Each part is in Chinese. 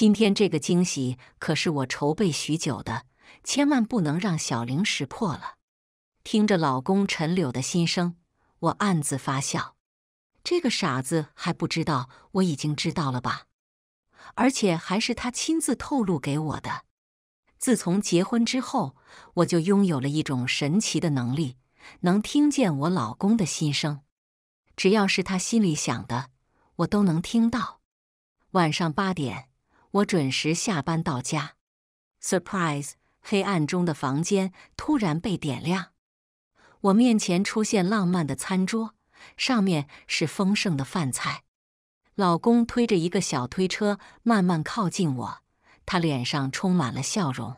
今天这个惊喜可是我筹备许久的，千万不能让小玲识破了。听着老公陈柳的心声，我暗自发笑：这个傻子还不知道我已经知道了吧？而且还是他亲自透露给我的。自从结婚之后，我就拥有了一种神奇的能力，能听见我老公的心声。只要是他心里想的，我都能听到。晚上八点。我准时下班到家，surprise！黑暗中的房间突然被点亮，我面前出现浪漫的餐桌，上面是丰盛的饭菜。老公推着一个小推车慢慢靠近我，他脸上充满了笑容。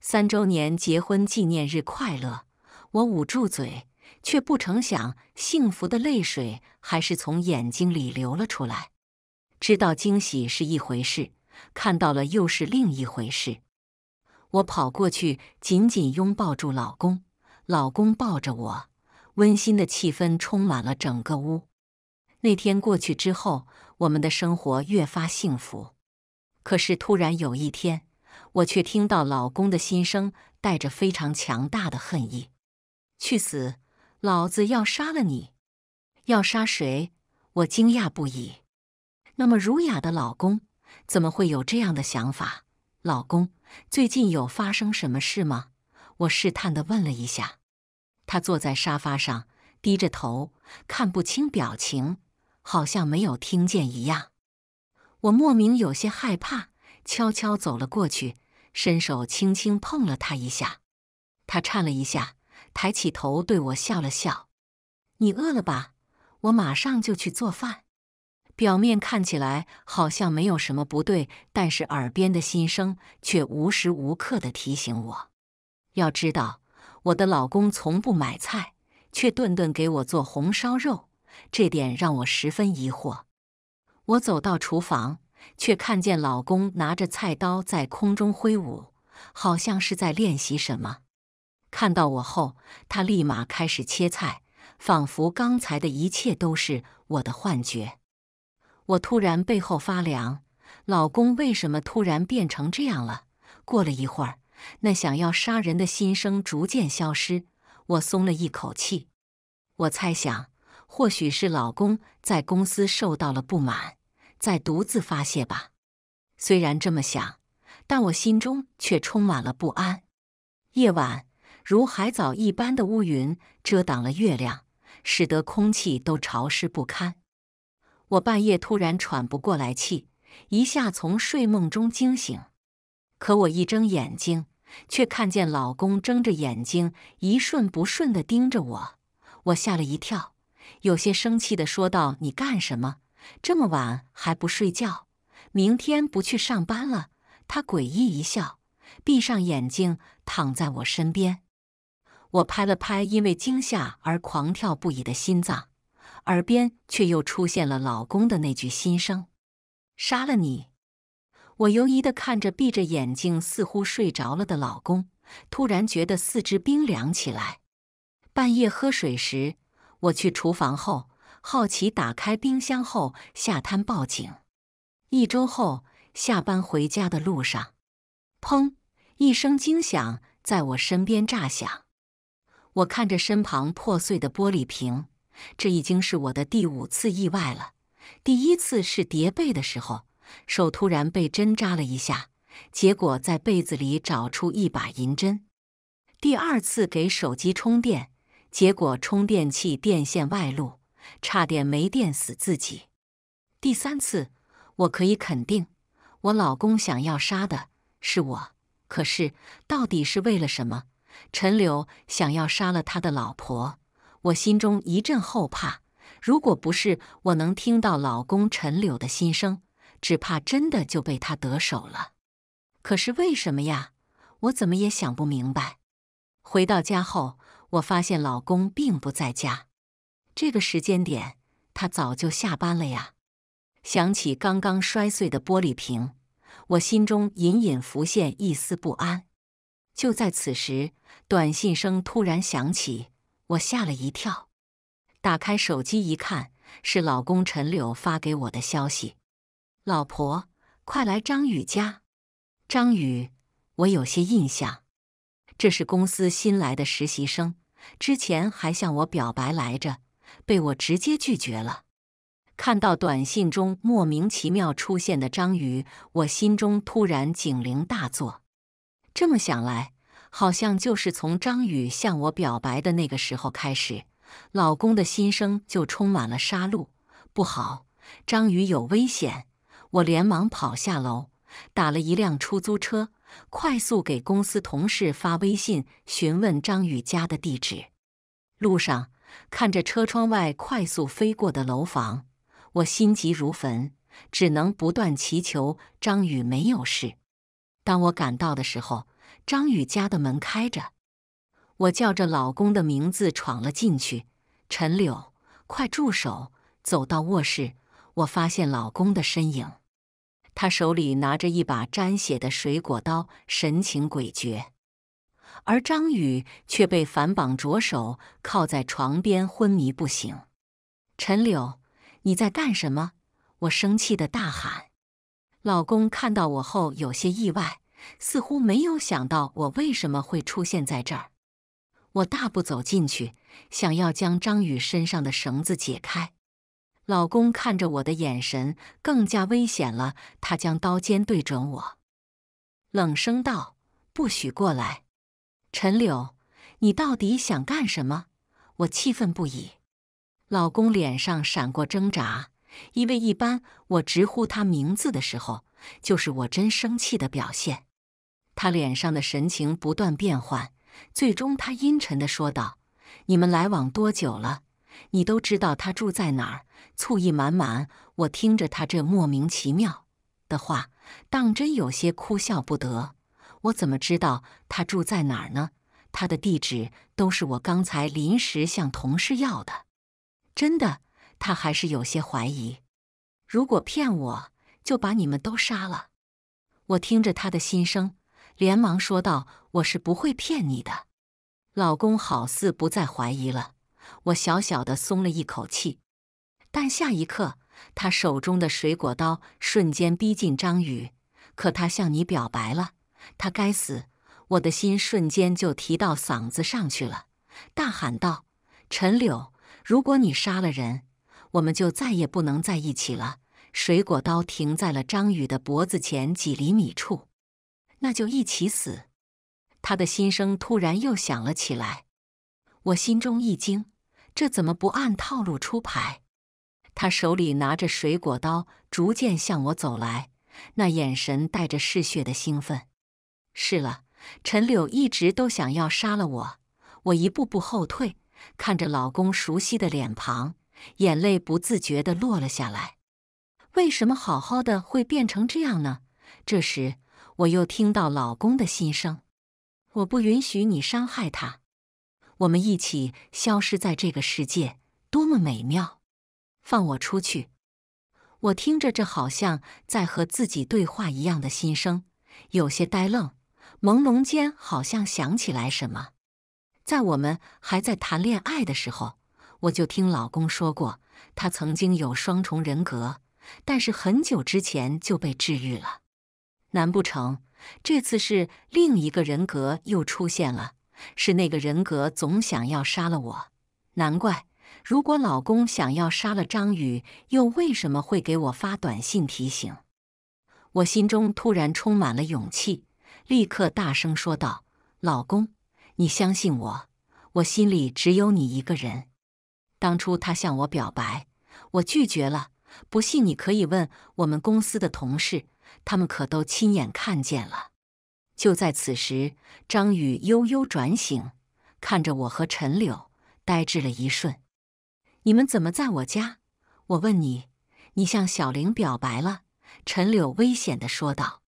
三周年结婚纪念日快乐！我捂住嘴，却不成想，幸福的泪水还是从眼睛里流了出来。知道惊喜是一回事。看到了，又是另一回事。我跑过去，紧紧拥抱住老公。老公抱着我，温馨的气氛充满了整个屋。那天过去之后，我们的生活越发幸福。可是突然有一天，我却听到老公的心声，带着非常强大的恨意：“去死！老子要杀了你！要杀谁？”我惊讶不已。那么儒雅的老公。怎么会有这样的想法？老公，最近有发生什么事吗？我试探的问了一下。他坐在沙发上，低着头，看不清表情，好像没有听见一样。我莫名有些害怕，悄悄走了过去，伸手轻轻碰了他一下。他颤了一下，抬起头对我笑了笑。你饿了吧？我马上就去做饭。表面看起来好像没有什么不对，但是耳边的心声却无时无刻的提醒我。要知道，我的老公从不买菜，却顿顿给我做红烧肉，这点让我十分疑惑。我走到厨房，却看见老公拿着菜刀在空中挥舞，好像是在练习什么。看到我后，他立马开始切菜，仿佛刚才的一切都是我的幻觉。我突然背后发凉，老公为什么突然变成这样了？过了一会儿，那想要杀人的心声逐渐消失，我松了一口气。我猜想，或许是老公在公司受到了不满，在独自发泄吧。虽然这么想，但我心中却充满了不安。夜晚如海藻一般的乌云遮挡了月亮，使得空气都潮湿不堪。我半夜突然喘不过来气，一下从睡梦中惊醒。可我一睁眼睛，却看见老公睁着眼睛，一瞬不瞬地盯着我。我吓了一跳，有些生气地说道：“你干什么？这么晚还不睡觉？明天不去上班了？”他诡异一笑，闭上眼睛躺在我身边。我拍了拍因为惊吓而狂跳不已的心脏。耳边却又出现了老公的那句心声：“杀了你！”我犹疑的看着闭着眼睛、似乎睡着了的老公，突然觉得四肢冰凉起来。半夜喝水时，我去厨房后，好奇打开冰箱后下摊报警。一周后下班回家的路上，砰一声惊响在我身边炸响，我看着身旁破碎的玻璃瓶。这已经是我的第五次意外了。第一次是叠被的时候，手突然被针扎了一下，结果在被子里找出一把银针。第二次给手机充电，结果充电器电线外露，差点没电死自己。第三次，我可以肯定，我老公想要杀的是我。可是到底是为了什么？陈柳想要杀了他的老婆。我心中一阵后怕，如果不是我能听到老公陈柳的心声，只怕真的就被他得手了。可是为什么呀？我怎么也想不明白。回到家后，我发现老公并不在家，这个时间点他早就下班了呀。想起刚刚摔碎的玻璃瓶，我心中隐隐浮现一丝不安。就在此时，短信声突然响起。我吓了一跳，打开手机一看，是老公陈柳发给我的消息：“老婆，快来张宇家。张宇，我有些印象，这是公司新来的实习生，之前还向我表白来着，被我直接拒绝了。”看到短信中莫名其妙出现的张宇，我心中突然警铃大作。这么想来。好像就是从张宇向我表白的那个时候开始，老公的心声就充满了杀戮。不好，张宇有危险！我连忙跑下楼，打了一辆出租车，快速给公司同事发微信询问张宇家的地址。路上看着车窗外快速飞过的楼房，我心急如焚，只能不断祈求张宇没有事。当我赶到的时候，张宇家的门开着，我叫着老公的名字闯了进去。陈柳，快住手！走到卧室，我发现老公的身影，他手里拿着一把沾血的水果刀，神情诡谲。而张宇却被反绑着手，靠在床边昏迷不醒。陈柳，你在干什么？我生气的大喊。老公看到我后有些意外。似乎没有想到我为什么会出现在这儿。我大步走进去，想要将张宇身上的绳子解开。老公看着我的眼神更加危险了，他将刀尖对准我，冷声道：“不许过来，陈柳，你到底想干什么？”我气愤不已。老公脸上闪过挣扎，因为一般我直呼他名字的时候，就是我真生气的表现。他脸上的神情不断变换，最终他阴沉地说道：“你们来往多久了？你都知道他住在哪儿？”醋意满满。我听着他这莫名其妙的话，当真有些哭笑不得。我怎么知道他住在哪儿呢？他的地址都是我刚才临时向同事要的。真的，他还是有些怀疑。如果骗我，就把你们都杀了。我听着他的心声。连忙说道：“我是不会骗你的，老公，好似不再怀疑了。”我小小的松了一口气，但下一刻，他手中的水果刀瞬间逼近张宇。可他向你表白了，他该死！我的心瞬间就提到嗓子上去了，大喊道：“陈柳，如果你杀了人，我们就再也不能在一起了。”水果刀停在了张宇的脖子前几厘米处。那就一起死！他的心声突然又响了起来。我心中一惊，这怎么不按套路出牌？他手里拿着水果刀，逐渐向我走来，那眼神带着嗜血的兴奋。是了，陈柳一直都想要杀了我。我一步步后退，看着老公熟悉的脸庞，眼泪不自觉地落了下来。为什么好好的会变成这样呢？这时。我又听到老公的心声，我不允许你伤害他。我们一起消失在这个世界，多么美妙！放我出去！我听着这好像在和自己对话一样的心声，有些呆愣，朦胧间好像想起来什么。在我们还在谈恋爱的时候，我就听老公说过，他曾经有双重人格，但是很久之前就被治愈了。难不成这次是另一个人格又出现了？是那个人格总想要杀了我？难怪，如果老公想要杀了张宇，又为什么会给我发短信提醒？我心中突然充满了勇气，立刻大声说道：“老公，你相信我，我心里只有你一个人。当初他向我表白，我拒绝了。不信你可以问我们公司的同事。”他们可都亲眼看见了。就在此时，张宇悠悠转醒，看着我和陈柳，呆滞了一瞬：“你们怎么在我家？”我问你：“你向小玲表白了？”陈柳危险的说道。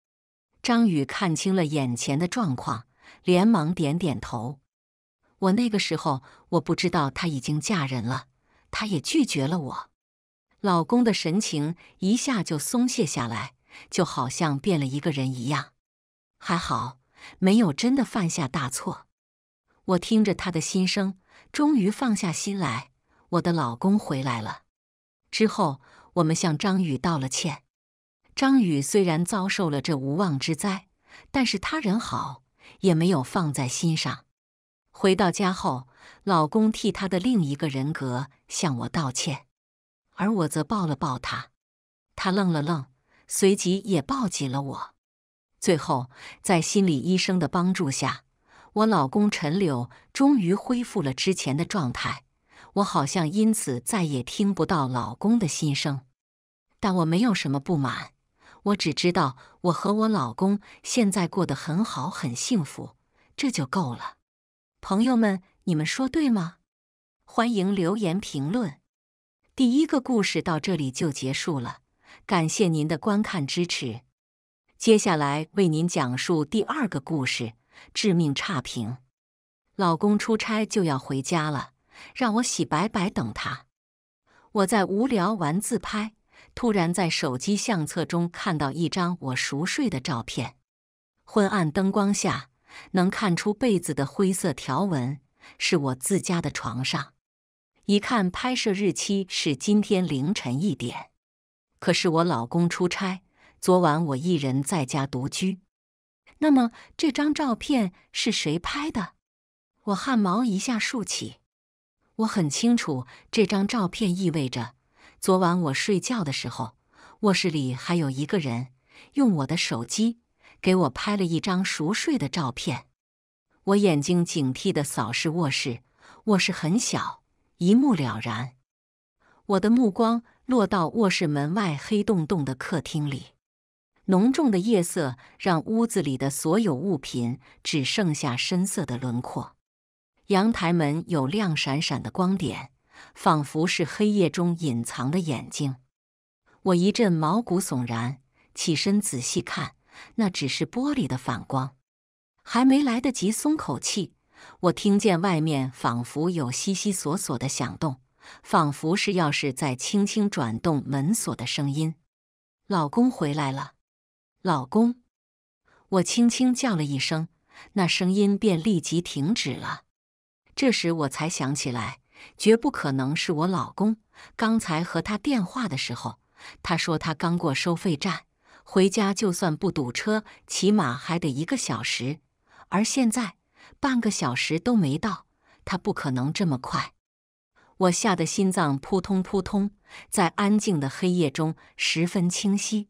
张宇看清了眼前的状况，连忙点点头：“我那个时候我不知道她已经嫁人了，她也拒绝了我。”老公的神情一下就松懈下来。就好像变了一个人一样，还好没有真的犯下大错。我听着他的心声，终于放下心来。我的老公回来了。之后，我们向张宇道了歉。张宇虽然遭受了这无妄之灾，但是他人好，也没有放在心上。回到家后，老公替他的另一个人格向我道歉，而我则抱了抱他。他愣了愣。随即也抱紧了我。最后，在心理医生的帮助下，我老公陈柳终于恢复了之前的状态。我好像因此再也听不到老公的心声，但我没有什么不满。我只知道我和我老公现在过得很好，很幸福，这就够了。朋友们，你们说对吗？欢迎留言评论。第一个故事到这里就结束了。感谢您的观看支持。接下来为您讲述第二个故事：致命差评。老公出差就要回家了，让我洗白白等他。我在无聊玩自拍，突然在手机相册中看到一张我熟睡的照片。昏暗灯光下，能看出被子的灰色条纹，是我自家的床上。一看拍摄日期是今天凌晨一点。可是我老公出差，昨晚我一人在家独居。那么这张照片是谁拍的？我汗毛一下竖起。我很清楚，这张照片意味着昨晚我睡觉的时候，卧室里还有一个人用我的手机给我拍了一张熟睡的照片。我眼睛警惕地扫视卧室，卧室很小，一目了然。我的目光。落到卧室门外黑洞洞的客厅里，浓重的夜色让屋子里的所有物品只剩下深色的轮廓。阳台门有亮闪闪的光点，仿佛是黑夜中隐藏的眼睛。我一阵毛骨悚然，起身仔细看，那只是玻璃的反光。还没来得及松口气，我听见外面仿佛有悉悉索索的响动。仿佛是钥匙在轻轻转动门锁的声音。老公回来了，老公，我轻轻叫了一声，那声音便立即停止了。这时我才想起来，绝不可能是我老公。刚才和他电话的时候，他说他刚过收费站回家，就算不堵车，起码还得一个小时。而现在，半个小时都没到，他不可能这么快。我吓得心脏扑通扑通，在安静的黑夜中十分清晰。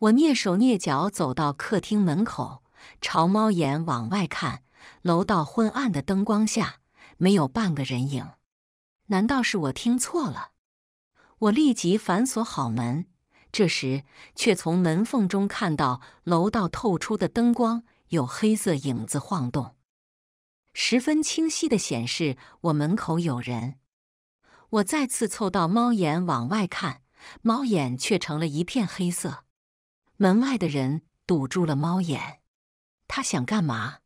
我蹑手蹑脚走到客厅门口，朝猫眼往外看，楼道昏暗的灯光下没有半个人影。难道是我听错了？我立即反锁好门，这时却从门缝中看到楼道透出的灯光有黑色影子晃动，十分清晰的显示我门口有人。我再次凑到猫眼往外看，猫眼却成了一片黑色。门外的人堵住了猫眼，他想干嘛？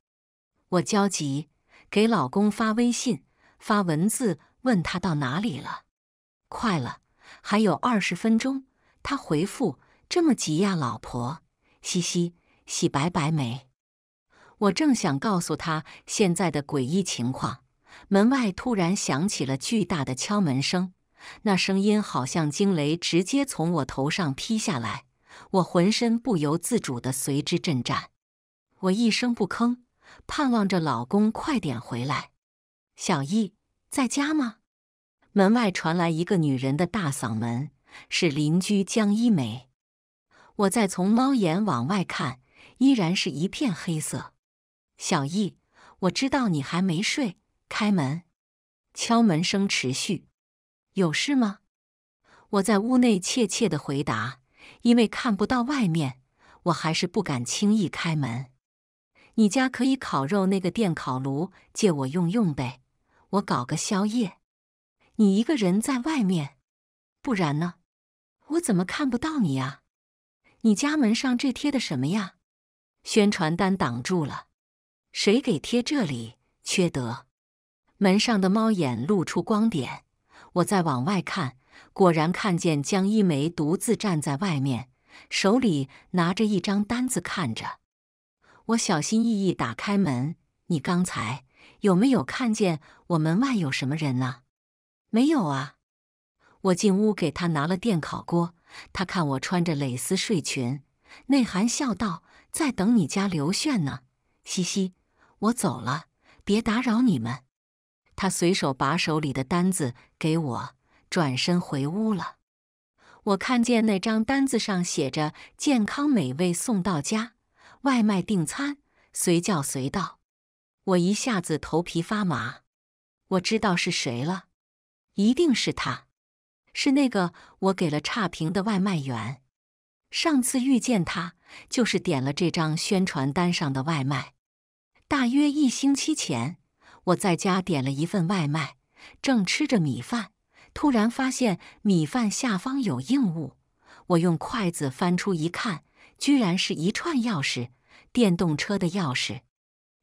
我焦急给老公发微信发文字问他到哪里了，快了，还有二十分钟。他回复：“这么急呀，老婆，嘻嘻，洗白白没？”我正想告诉他现在的诡异情况。门外突然响起了巨大的敲门声，那声音好像惊雷，直接从我头上劈下来，我浑身不由自主的随之震颤。我一声不吭，盼望着老公快点回来。小易在家吗？门外传来一个女人的大嗓门，是邻居江一梅。我再从猫眼往外看，依然是一片黑色。小易，我知道你还没睡。开门，敲门声持续。有事吗？我在屋内怯怯的回答，因为看不到外面，我还是不敢轻易开门。你家可以烤肉那个电烤炉借我用用呗，我搞个宵夜。你一个人在外面，不然呢？我怎么看不到你啊？你家门上这贴的什么呀？宣传单挡住了。谁给贴这里？缺德！门上的猫眼露出光点，我再往外看，果然看见江一梅独自站在外面，手里拿着一张单子看着。我小心翼翼打开门，你刚才有没有看见我门外有什么人呢？没有啊。我进屋给她拿了电烤锅，她看我穿着蕾丝睡裙，内涵笑道：“在等你家刘炫呢。”嘻嘻，我走了，别打扰你们。他随手把手里的单子给我，转身回屋了。我看见那张单子上写着“健康美味送到家，外卖订餐，随叫随到”。我一下子头皮发麻，我知道是谁了，一定是他，是那个我给了差评的外卖员。上次遇见他，就是点了这张宣传单上的外卖，大约一星期前。我在家点了一份外卖，正吃着米饭，突然发现米饭下方有硬物。我用筷子翻出一看，居然是一串钥匙——电动车的钥匙。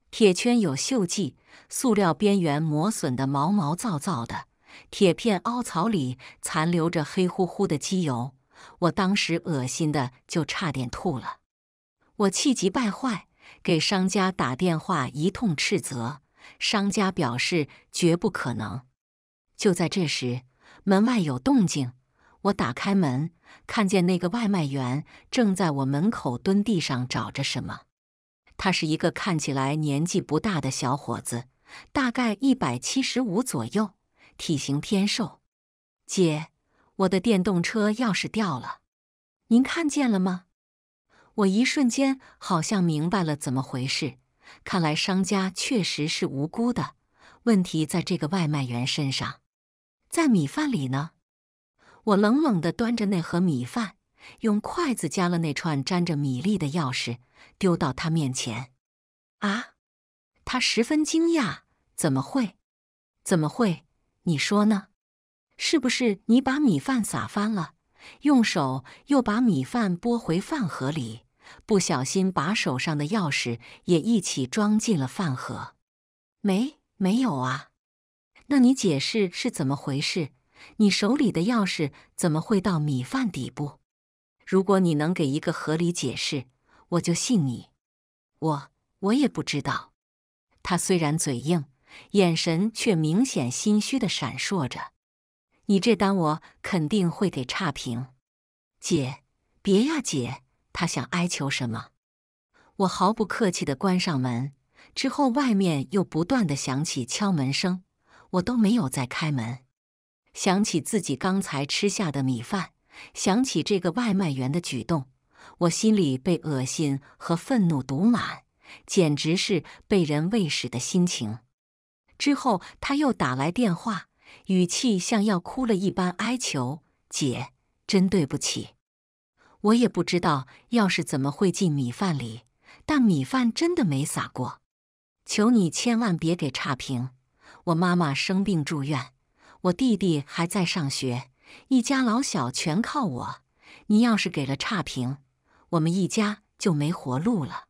铁圈有锈迹，塑料边缘磨损的毛毛躁躁的，铁片凹槽里残留着黑乎乎的机油。我当时恶心的就差点吐了。我气急败坏，给商家打电话一通斥责。商家表示绝不可能。就在这时，门外有动静，我打开门，看见那个外卖员正在我门口蹲地上找着什么。他是一个看起来年纪不大的小伙子，大概一百七十五左右，体型偏瘦。姐，我的电动车钥匙掉了，您看见了吗？我一瞬间好像明白了怎么回事。看来商家确实是无辜的，问题在这个外卖员身上。在米饭里呢？我冷冷地端着那盒米饭，用筷子夹了那串沾着米粒的钥匙，丢到他面前。啊！他十分惊讶，怎么会？怎么会？你说呢？是不是你把米饭撒翻了，用手又把米饭拨回饭盒里？不小心把手上的钥匙也一起装进了饭盒，没没有啊？那你解释是怎么回事？你手里的钥匙怎么会到米饭底部？如果你能给一个合理解释，我就信你。我我也不知道。他虽然嘴硬，眼神却明显心虚的闪烁着。你这单我肯定会给差评。姐，别呀，姐。他想哀求什么？我毫不客气地关上门。之后，外面又不断地响起敲门声，我都没有再开门。想起自己刚才吃下的米饭，想起这个外卖员的举动，我心里被恶心和愤怒堵满，简直是被人喂屎的心情。之后，他又打来电话，语气像要哭了一般哀求：“姐，真对不起。”我也不知道钥匙怎么会进米饭里，但米饭真的没撒过。求你千万别给差评！我妈妈生病住院，我弟弟还在上学，一家老小全靠我。你要是给了差评，我们一家就没活路了。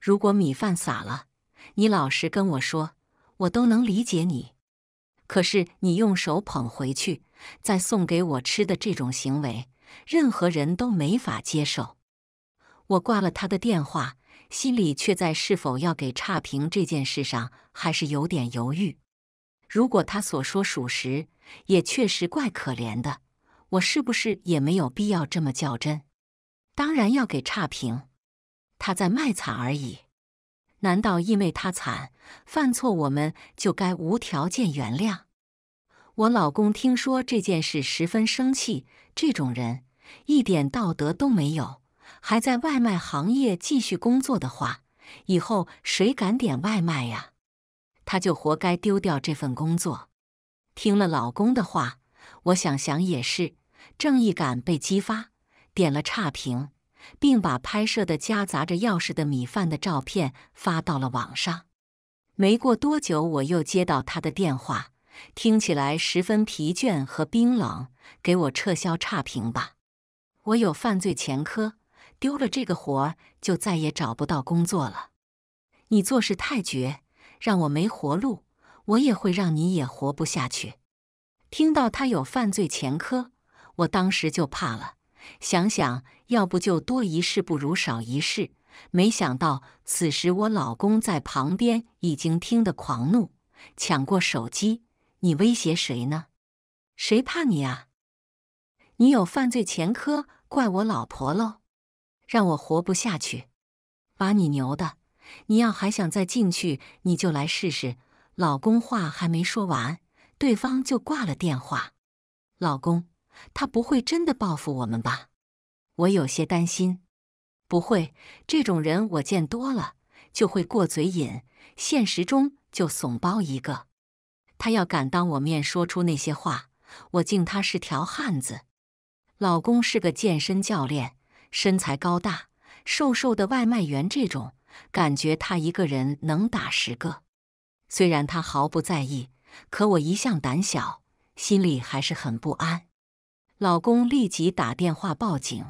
如果米饭撒了，你老实跟我说，我都能理解你。可是你用手捧回去再送给我吃的这种行为。任何人都没法接受。我挂了他的电话，心里却在是否要给差评这件事上还是有点犹豫。如果他所说属实，也确实怪可怜的。我是不是也没有必要这么较真？当然要给差评，他在卖惨而已。难道因为他惨犯错，我们就该无条件原谅？我老公听说这件事，十分生气。这种人一点道德都没有，还在外卖行业继续工作的话，以后谁敢点外卖呀？他就活该丢掉这份工作。听了老公的话，我想想也是，正义感被激发，点了差评，并把拍摄的夹杂着钥匙的米饭的照片发到了网上。没过多久，我又接到他的电话。听起来十分疲倦和冰冷，给我撤销差评吧。我有犯罪前科，丢了这个活儿就再也找不到工作了。你做事太绝，让我没活路，我也会让你也活不下去。听到他有犯罪前科，我当时就怕了，想想要不就多一事不如少一事。没想到此时我老公在旁边已经听得狂怒，抢过手机。你威胁谁呢？谁怕你啊？你有犯罪前科，怪我老婆喽，让我活不下去。把你牛的，你要还想再进去，你就来试试。老公话还没说完，对方就挂了电话。老公，他不会真的报复我们吧？我有些担心。不会，这种人我见多了，就会过嘴瘾，现实中就怂包一个。他要敢当我面说出那些话，我敬他是条汉子。老公是个健身教练，身材高大，瘦瘦的外卖员这种感觉，他一个人能打十个。虽然他毫不在意，可我一向胆小，心里还是很不安。老公立即打电话报警，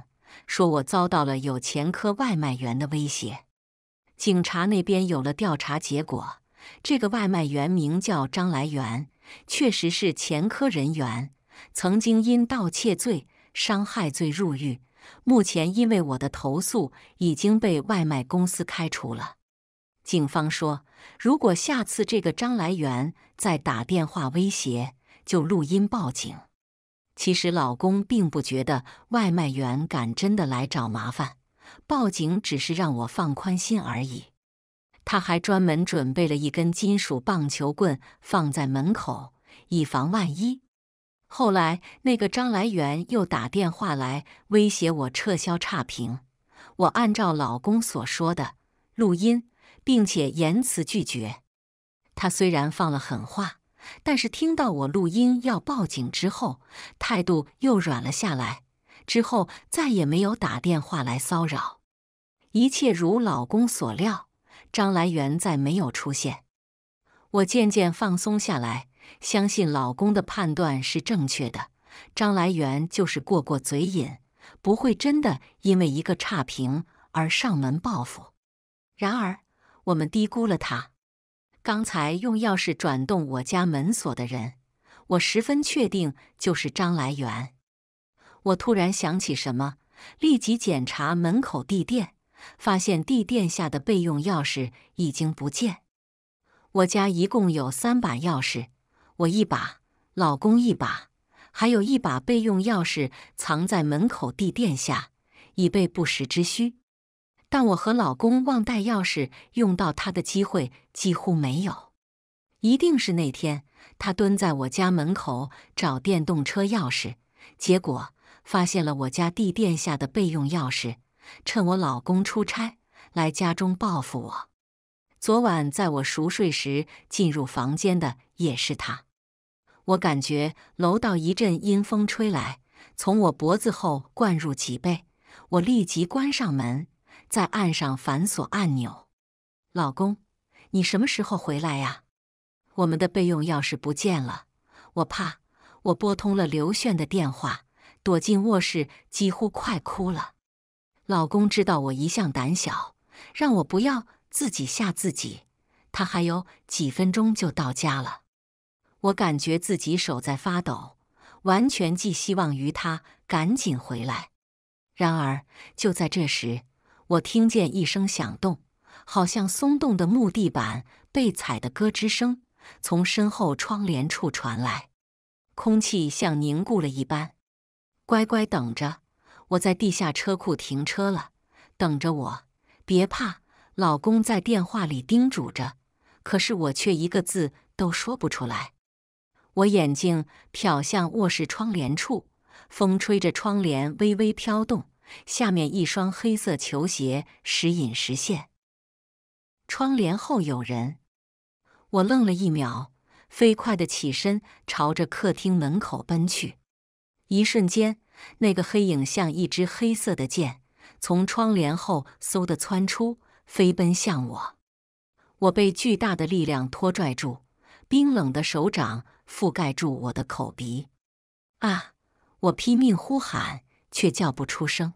说我遭到了有前科外卖员的威胁。警察那边有了调查结果。这个外卖员名叫张来源，确实是前科人员，曾经因盗窃罪、伤害罪入狱。目前因为我的投诉，已经被外卖公司开除了。警方说，如果下次这个张来源再打电话威胁，就录音报警。其实老公并不觉得外卖员敢真的来找麻烦，报警只是让我放宽心而已。他还专门准备了一根金属棒球棍放在门口，以防万一。后来那个张来源又打电话来威胁我撤销差评，我按照老公所说的录音，并且严词拒绝。他虽然放了狠话，但是听到我录音要报警之后，态度又软了下来。之后再也没有打电话来骚扰，一切如老公所料。张来元再没有出现，我渐渐放松下来，相信老公的判断是正确的。张来元就是过过嘴瘾，不会真的因为一个差评而上门报复。然而，我们低估了他。刚才用钥匙转动我家门锁的人，我十分确定就是张来元。我突然想起什么，立即检查门口地垫。发现地垫下的备用钥匙已经不见。我家一共有三把钥匙，我一把，老公一把，还有一把备用钥匙藏在门口地垫下，以备不时之需。但我和老公忘带钥匙用到他的机会几乎没有。一定是那天他蹲在我家门口找电动车钥匙，结果发现了我家地垫下的备用钥匙。趁我老公出差来家中报复我。昨晚在我熟睡时进入房间的也是他。我感觉楼道一阵阴风吹来，从我脖子后灌入脊背。我立即关上门，在按上反锁按钮。老公，你什么时候回来呀？我们的备用钥匙不见了，我怕。我拨通了刘炫的电话，躲进卧室，几乎快哭了。老公知道我一向胆小，让我不要自己吓自己。他还有几分钟就到家了，我感觉自己手在发抖，完全寄希望于他赶紧回来。然而，就在这时，我听见一声响动，好像松动的木地板被踩的咯吱声，从身后窗帘处传来。空气像凝固了一般，乖乖等着。我在地下车库停车了，等着我，别怕，老公在电话里叮嘱着，可是我却一个字都说不出来。我眼睛瞟向卧室窗帘处，风吹着窗帘微微飘动，下面一双黑色球鞋时隐时现。窗帘后有人，我愣了一秒，飞快的起身朝着客厅门口奔去，一瞬间。那个黑影像一支黑色的箭，从窗帘后嗖地窜出，飞奔向我。我被巨大的力量拖拽住，冰冷的手掌覆盖住我的口鼻。啊！我拼命呼喊，却叫不出声。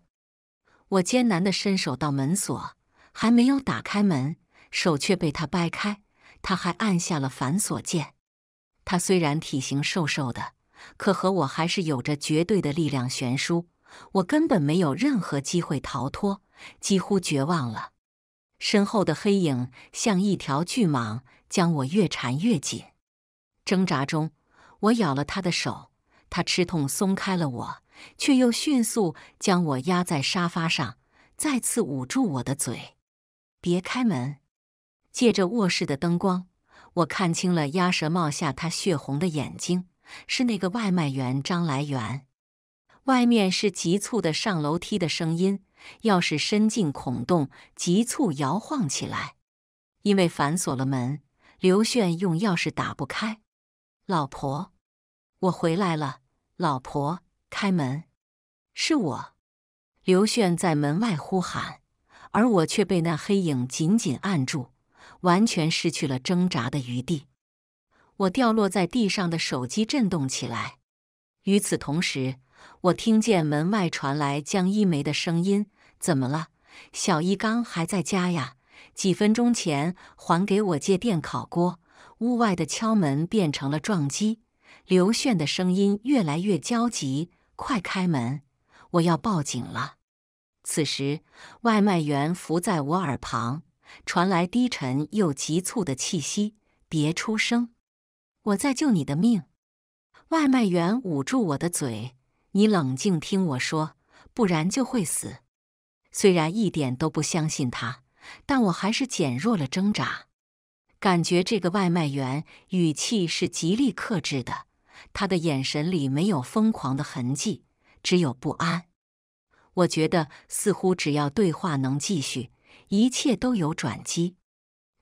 我艰难地伸手到门锁，还没有打开门，手却被他掰开。他还按下了反锁键。他虽然体型瘦瘦的。可和我还是有着绝对的力量悬殊，我根本没有任何机会逃脱，几乎绝望了。身后的黑影像一条巨蟒，将我越缠越紧。挣扎中，我咬了他的手，他吃痛松开了我，却又迅速将我压在沙发上，再次捂住我的嘴。别开门！借着卧室的灯光，我看清了鸭舌帽下他血红的眼睛。是那个外卖员张来源。外面是急促的上楼梯的声音，钥匙伸进孔洞，急促摇晃起来。因为反锁了门，刘炫用钥匙打不开。老婆，我回来了，老婆，开门，是我。刘炫在门外呼喊，而我却被那黑影紧紧按住，完全失去了挣扎的余地。我掉落在地上的手机震动起来，与此同时，我听见门外传来江一梅的声音：“怎么了？小一刚还在家呀？几分钟前还给我借电烤锅。”屋外的敲门变成了撞击，刘炫的声音越来越焦急：“快开门，我要报警了！”此时，外卖员伏在我耳旁，传来低沉又急促的气息：“别出声。”我在救你的命！外卖员捂住我的嘴：“你冷静，听我说，不然就会死。”虽然一点都不相信他，但我还是减弱了挣扎。感觉这个外卖员语气是极力克制的，他的眼神里没有疯狂的痕迹，只有不安。我觉得似乎只要对话能继续，一切都有转机。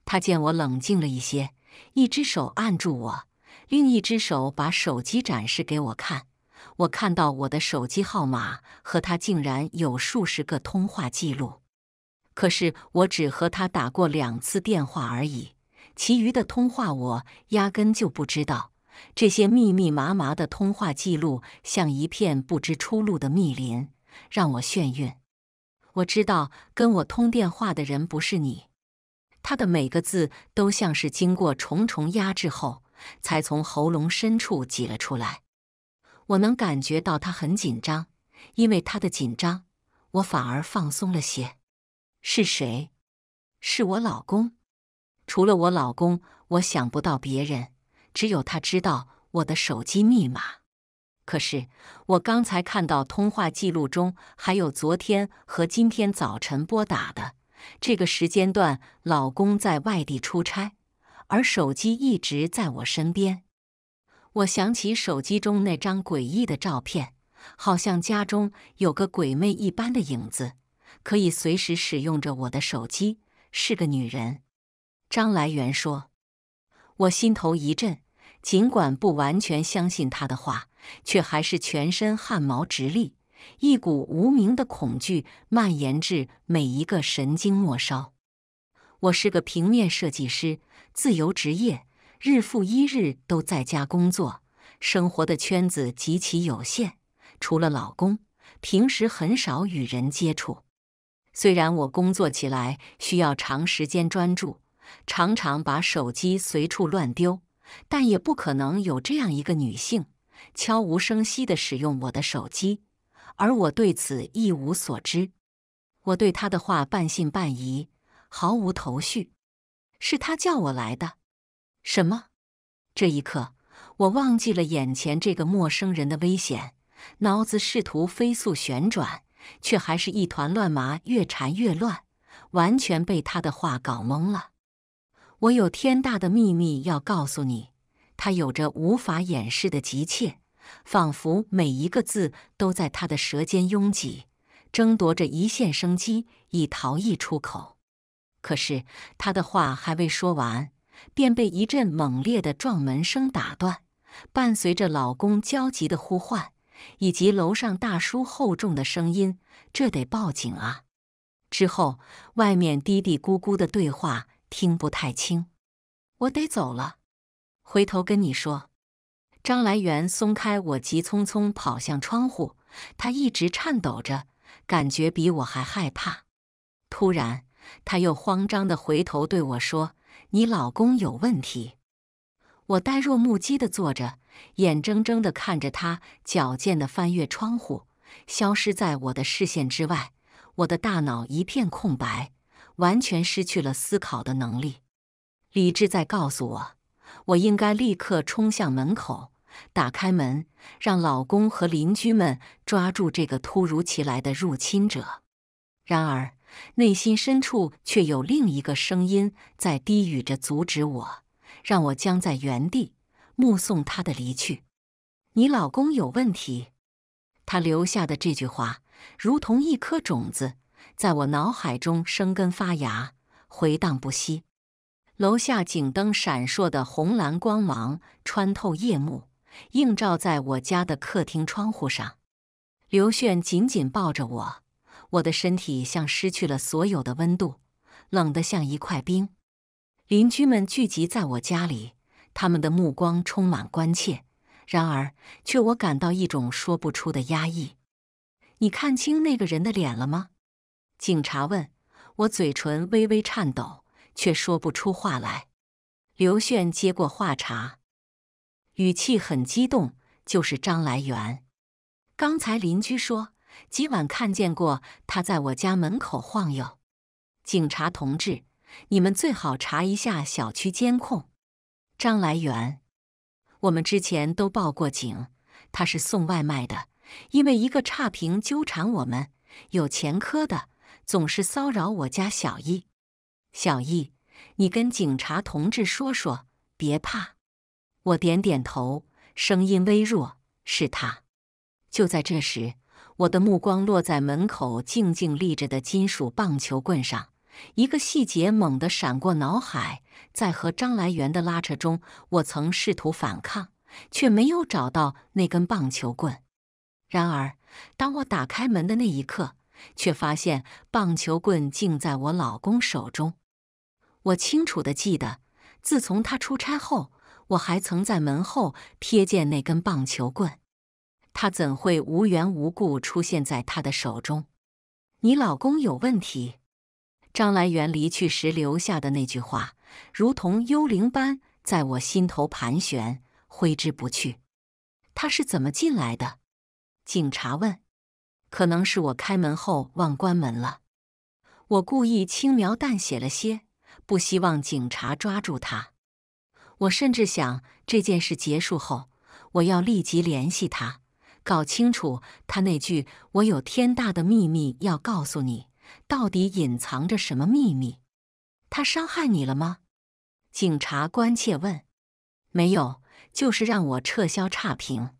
他见我冷静了一些，一只手按住我。另一只手把手机展示给我看，我看到我的手机号码和他竟然有数十个通话记录，可是我只和他打过两次电话而已，其余的通话我压根就不知道。这些密密麻麻的通话记录像一片不知出路的密林，让我眩晕。我知道跟我通电话的人不是你，他的每个字都像是经过重重压制后。才从喉咙深处挤了出来。我能感觉到他很紧张，因为他的紧张，我反而放松了些。是谁？是我老公。除了我老公，我想不到别人。只有他知道我的手机密码。可是我刚才看到通话记录中还有昨天和今天早晨拨打的。这个时间段，老公在外地出差。而手机一直在我身边，我想起手机中那张诡异的照片，好像家中有个鬼魅一般的影子，可以随时使用着我的手机，是个女人。张来元说，我心头一震，尽管不完全相信他的话，却还是全身汗毛直立，一股无名的恐惧蔓延至每一个神经末梢。我是个平面设计师。自由职业，日复一日都在家工作，生活的圈子极其有限，除了老公，平时很少与人接触。虽然我工作起来需要长时间专注，常常把手机随处乱丢，但也不可能有这样一个女性悄无声息的使用我的手机，而我对此一无所知。我对他的话半信半疑，毫无头绪。是他叫我来的，什么？这一刻，我忘记了眼前这个陌生人的危险，脑子试图飞速旋转，却还是一团乱麻，越缠越乱，完全被他的话搞懵了。我有天大的秘密要告诉你，他有着无法掩饰的急切，仿佛每一个字都在他的舌尖拥挤，争夺着一线生机以逃逸出口。可是他的话还未说完，便被一阵猛烈的撞门声打断，伴随着老公焦急的呼唤，以及楼上大叔厚重的声音，这得报警啊！之后外面嘀嘀咕咕的对话听不太清，我得走了，回头跟你说。张来元松开我，急匆匆跑向窗户，他一直颤抖着，感觉比我还害怕。突然。他又慌张地回头对我说：“你老公有问题。”我呆若木鸡地坐着，眼睁睁地看着他矫健地翻越窗户，消失在我的视线之外。我的大脑一片空白，完全失去了思考的能力。理智在告诉我，我应该立刻冲向门口，打开门，让老公和邻居们抓住这个突如其来的入侵者。然而，内心深处却有另一个声音在低语着，阻止我，让我僵在原地，目送他的离去。你老公有问题。他留下的这句话如同一颗种子，在我脑海中生根发芽，回荡不息。楼下警灯闪烁的红蓝光芒穿透夜幕，映照在我家的客厅窗户上。刘炫紧紧抱着我。我的身体像失去了所有的温度，冷得像一块冰。邻居们聚集在我家里，他们的目光充满关切，然而却我感到一种说不出的压抑。你看清那个人的脸了吗？警察问我，嘴唇微微颤抖，却说不出话来。刘炫接过话茬，语气很激动：“就是张来源。刚才邻居说。”今晚看见过他在我家门口晃悠，警察同志，你们最好查一下小区监控。张来源，我们之前都报过警，他是送外卖的，因为一个差评纠缠我们，有前科的，总是骚扰我家小易。小易，你跟警察同志说说，别怕。我点点头，声音微弱，是他。就在这时。我的目光落在门口静静立着的金属棒球棍上，一个细节猛地闪过脑海。在和张来元的拉扯中，我曾试图反抗，却没有找到那根棒球棍。然而，当我打开门的那一刻，却发现棒球棍竟在我老公手中。我清楚地记得，自从他出差后，我还曾在门后瞥见那根棒球棍。他怎会无缘无故出现在他的手中？你老公有问题。张来元离去时留下的那句话，如同幽灵般在我心头盘旋，挥之不去。他是怎么进来的？警察问。可能是我开门后忘关门了。我故意轻描淡写了些，不希望警察抓住他。我甚至想，这件事结束后，我要立即联系他。搞清楚他那句“我有天大的秘密要告诉你”，到底隐藏着什么秘密？他伤害你了吗？警察关切问：“没有，就是让我撤销差评。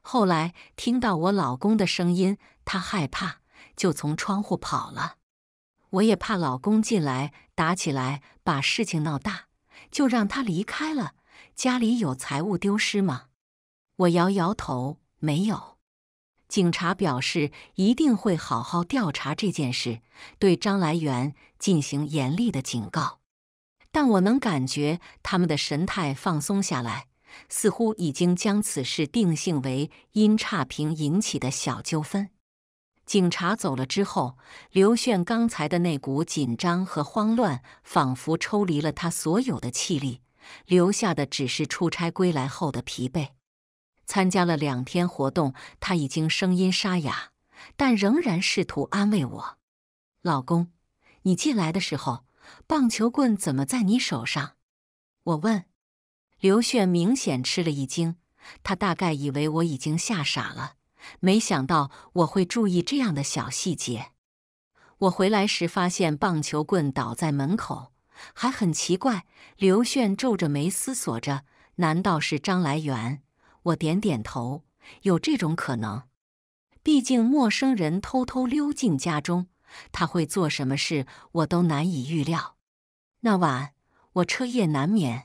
后来听到我老公的声音，他害怕，就从窗户跑了。我也怕老公进来打起来，把事情闹大，就让他离开了。家里有财物丢失吗？”我摇摇头。没有，警察表示一定会好好调查这件事，对张来元进行严厉的警告。但我能感觉他们的神态放松下来，似乎已经将此事定性为因差评引起的小纠纷。警察走了之后，刘炫刚才的那股紧张和慌乱仿佛抽离了他所有的气力，留下的只是出差归来后的疲惫。参加了两天活动，他已经声音沙哑，但仍然试图安慰我。老公，你进来的时候，棒球棍怎么在你手上？我问。刘炫明显吃了一惊，他大概以为我已经吓傻了，没想到我会注意这样的小细节。我回来时发现棒球棍倒在门口，还很奇怪。刘炫皱着眉思索着，难道是张来源？我点点头，有这种可能。毕竟，陌生人偷偷溜进家中，他会做什么事，我都难以预料。那晚，我彻夜难眠。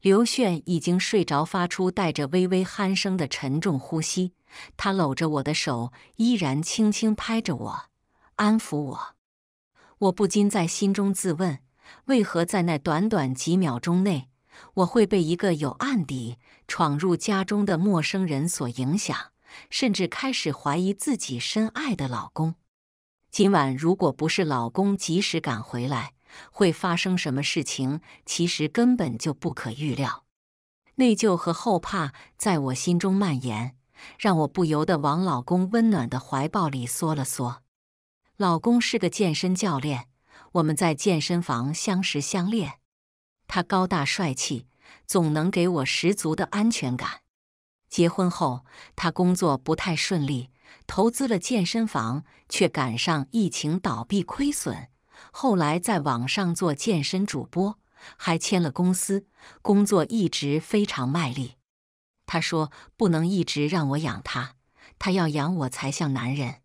刘炫已经睡着，发出带着微微鼾声的沉重呼吸。他搂着我的手，依然轻轻拍着我，安抚我。我不禁在心中自问：为何在那短短几秒钟内？我会被一个有案底闯入家中的陌生人所影响，甚至开始怀疑自己深爱的老公。今晚如果不是老公及时赶回来，会发生什么事情？其实根本就不可预料。内疚和后怕在我心中蔓延，让我不由得往老公温暖的怀抱里缩了缩。老公是个健身教练，我们在健身房相识相恋。他高大帅气，总能给我十足的安全感。结婚后，他工作不太顺利，投资了健身房却赶上疫情倒闭亏损。后来在网上做健身主播，还签了公司，工作一直非常卖力。他说：“不能一直让我养他，他要养我才像男人。”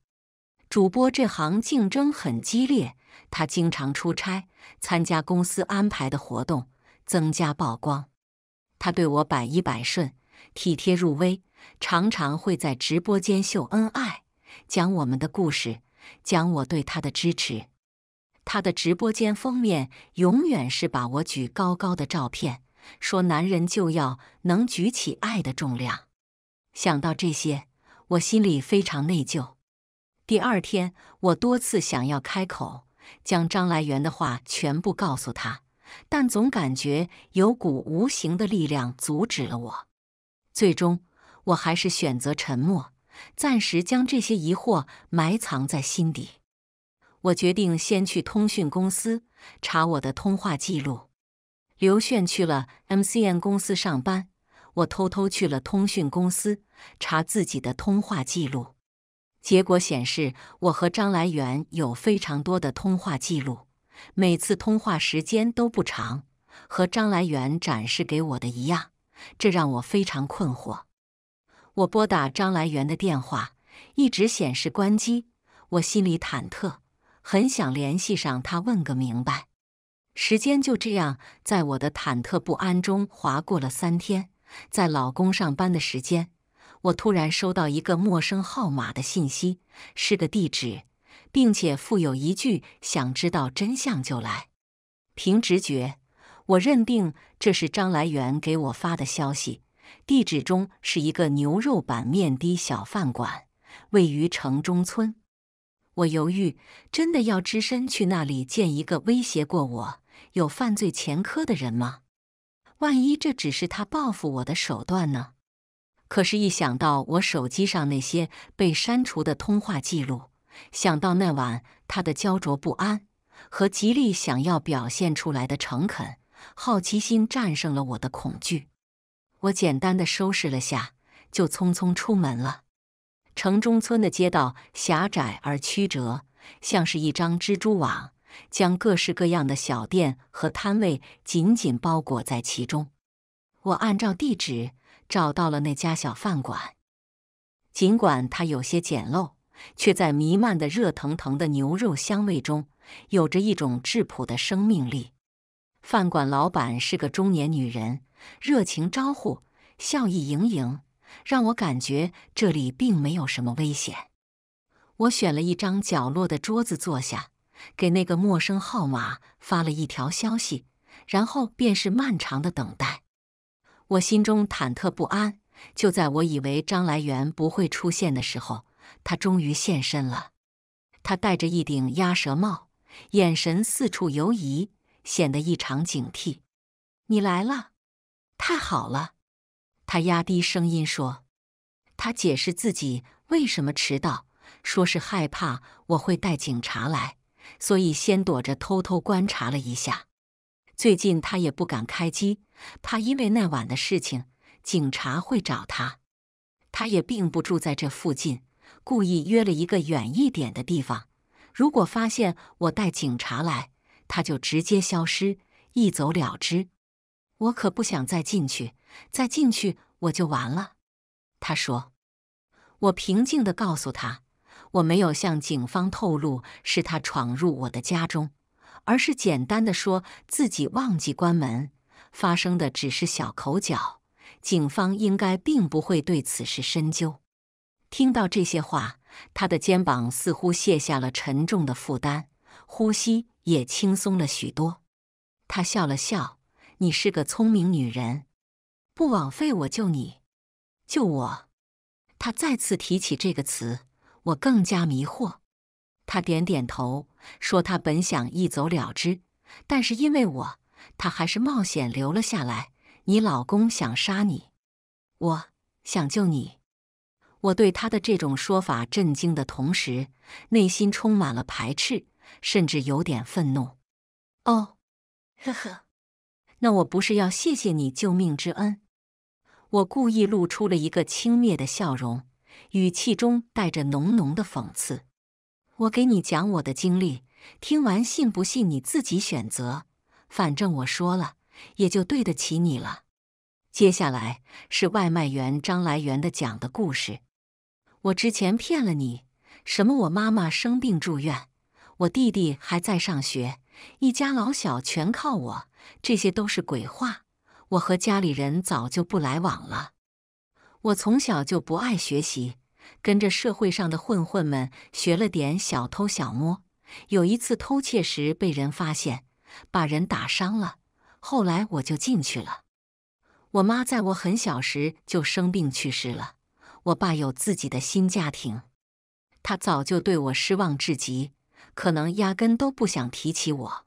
主播这行竞争很激烈，他经常出差，参加公司安排的活动。增加曝光，他对我百依百顺，体贴入微，常常会在直播间秀恩爱，讲我们的故事，讲我对他的支持。他的直播间封面永远是把我举高高的照片，说男人就要能举起爱的重量。想到这些，我心里非常内疚。第二天，我多次想要开口，将张来元的话全部告诉他。但总感觉有股无形的力量阻止了我。最终，我还是选择沉默，暂时将这些疑惑埋藏在心底。我决定先去通讯公司查我的通话记录。刘炫去了 M C N 公司上班，我偷偷去了通讯公司查自己的通话记录。结果显示，我和张来源有非常多的通话记录。每次通话时间都不长，和张来源展示给我的一样，这让我非常困惑。我拨打张来源的电话，一直显示关机，我心里忐忑，很想联系上他问个明白。时间就这样在我的忐忑不安中划过了三天。在老公上班的时间，我突然收到一个陌生号码的信息，是个地址。并且附有一句：“想知道真相就来。”凭直觉，我认定这是张来源给我发的消息。地址中是一个牛肉板面的小饭馆，位于城中村。我犹豫：真的要只身去那里见一个威胁过我、有犯罪前科的人吗？万一这只是他报复我的手段呢？可是，一想到我手机上那些被删除的通话记录，想到那晚他的焦灼不安和极力想要表现出来的诚恳，好奇心战胜了我的恐惧。我简单的收拾了下，就匆匆出门了。城中村的街道狭窄而曲折，像是一张蜘蛛网，将各式各样的小店和摊位紧紧包裹在其中。我按照地址找到了那家小饭馆，尽管它有些简陋。却在弥漫的热腾腾的牛肉香味中，有着一种质朴的生命力。饭馆老板是个中年女人，热情招呼，笑意盈盈，让我感觉这里并没有什么危险。我选了一张角落的桌子坐下，给那个陌生号码发了一条消息，然后便是漫长的等待。我心中忐忑不安。就在我以为张来源不会出现的时候，他终于现身了。他戴着一顶鸭舌帽，眼神四处游移，显得异常警惕。你来了，太好了。他压低声音说：“他解释自己为什么迟到，说是害怕我会带警察来，所以先躲着，偷偷观察了一下。最近他也不敢开机，怕因为那晚的事情，警察会找他。他也并不住在这附近。”故意约了一个远一点的地方。如果发现我带警察来，他就直接消失，一走了之。我可不想再进去，再进去我就完了。他说。我平静地告诉他，我没有向警方透露是他闯入我的家中，而是简单的说自己忘记关门，发生的只是小口角，警方应该并不会对此事深究。听到这些话，他的肩膀似乎卸下了沉重的负担，呼吸也轻松了许多。他笑了笑：“你是个聪明女人，不枉费我救你，救我。”他再次提起这个词，我更加迷惑。他点点头说：“他本想一走了之，但是因为我，他还是冒险留了下来。你老公想杀你，我想救你。”我对他的这种说法震惊的同时，内心充满了排斥，甚至有点愤怒。哦，呵呵，那我不是要谢谢你救命之恩？我故意露出了一个轻蔑的笑容，语气中带着浓浓的讽刺。我给你讲我的经历，听完信不信你自己选择，反正我说了也就对得起你了。接下来是外卖员张来源的讲的故事。我之前骗了你，什么我妈妈生病住院，我弟弟还在上学，一家老小全靠我，这些都是鬼话。我和家里人早就不来往了。我从小就不爱学习，跟着社会上的混混们学了点小偷小摸。有一次偷窃时被人发现，把人打伤了，后来我就进去了。我妈在我很小时就生病去世了。我爸有自己的新家庭，他早就对我失望至极，可能压根都不想提起我。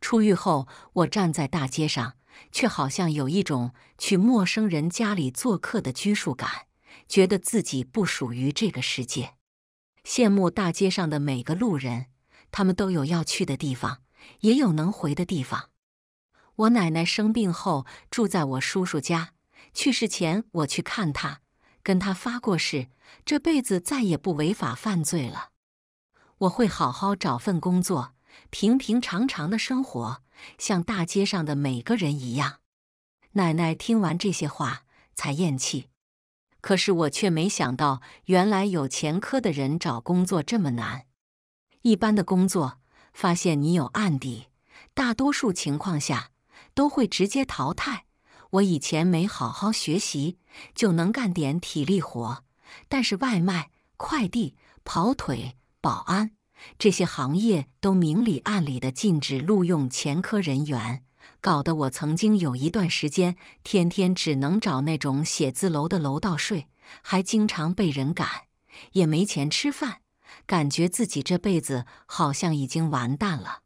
出狱后，我站在大街上，却好像有一种去陌生人家里做客的拘束感，觉得自己不属于这个世界。羡慕大街上的每个路人，他们都有要去的地方，也有能回的地方。我奶奶生病后住在我叔叔家，去世前我去看她。跟他发过誓，这辈子再也不违法犯罪了。我会好好找份工作，平平常常的生活，像大街上的每个人一样。奶奶听完这些话才咽气。可是我却没想到，原来有前科的人找工作这么难。一般的工作，发现你有案底，大多数情况下都会直接淘汰。我以前没好好学习，就能干点体力活。但是外卖、快递、跑腿、保安这些行业都明里暗里的禁止录用前科人员，搞得我曾经有一段时间，天天只能找那种写字楼的楼道睡，还经常被人赶，也没钱吃饭，感觉自己这辈子好像已经完蛋了。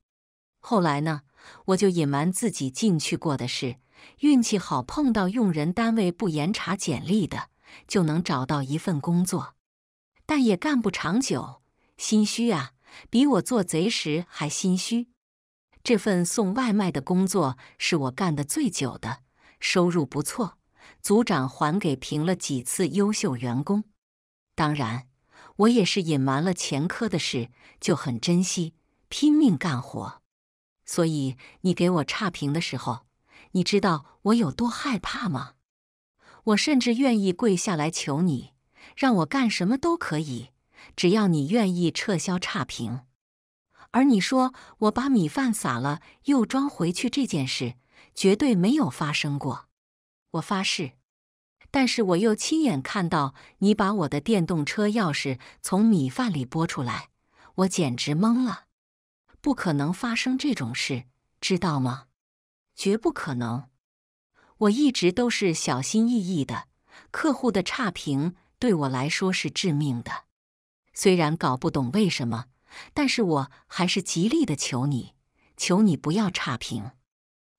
后来呢，我就隐瞒自己进去过的事。运气好碰到用人单位不严查简历的，就能找到一份工作，但也干不长久，心虚啊，比我做贼时还心虚。这份送外卖的工作是我干的最久的，收入不错，组长还给评了几次优秀员工。当然，我也是隐瞒了前科的事，就很珍惜，拼命干活。所以你给我差评的时候。你知道我有多害怕吗？我甚至愿意跪下来求你，让我干什么都可以，只要你愿意撤销差评。而你说我把米饭撒了又装回去这件事，绝对没有发生过，我发誓。但是我又亲眼看到你把我的电动车钥匙从米饭里拨出来，我简直懵了，不可能发生这种事，知道吗？绝不可能！我一直都是小心翼翼的。客户的差评对我来说是致命的。虽然搞不懂为什么，但是我还是极力的求你，求你不要差评。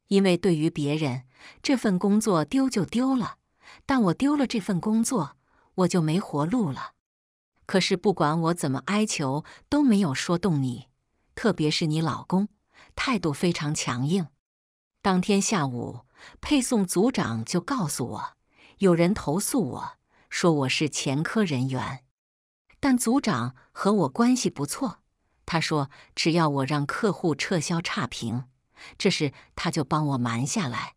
因为对于别人，这份工作丢就丢了；但我丢了这份工作，我就没活路了。可是不管我怎么哀求，都没有说动你。特别是你老公，态度非常强硬。当天下午，配送组长就告诉我，有人投诉我说我是前科人员，但组长和我关系不错，他说只要我让客户撤销差评，这事他就帮我瞒下来。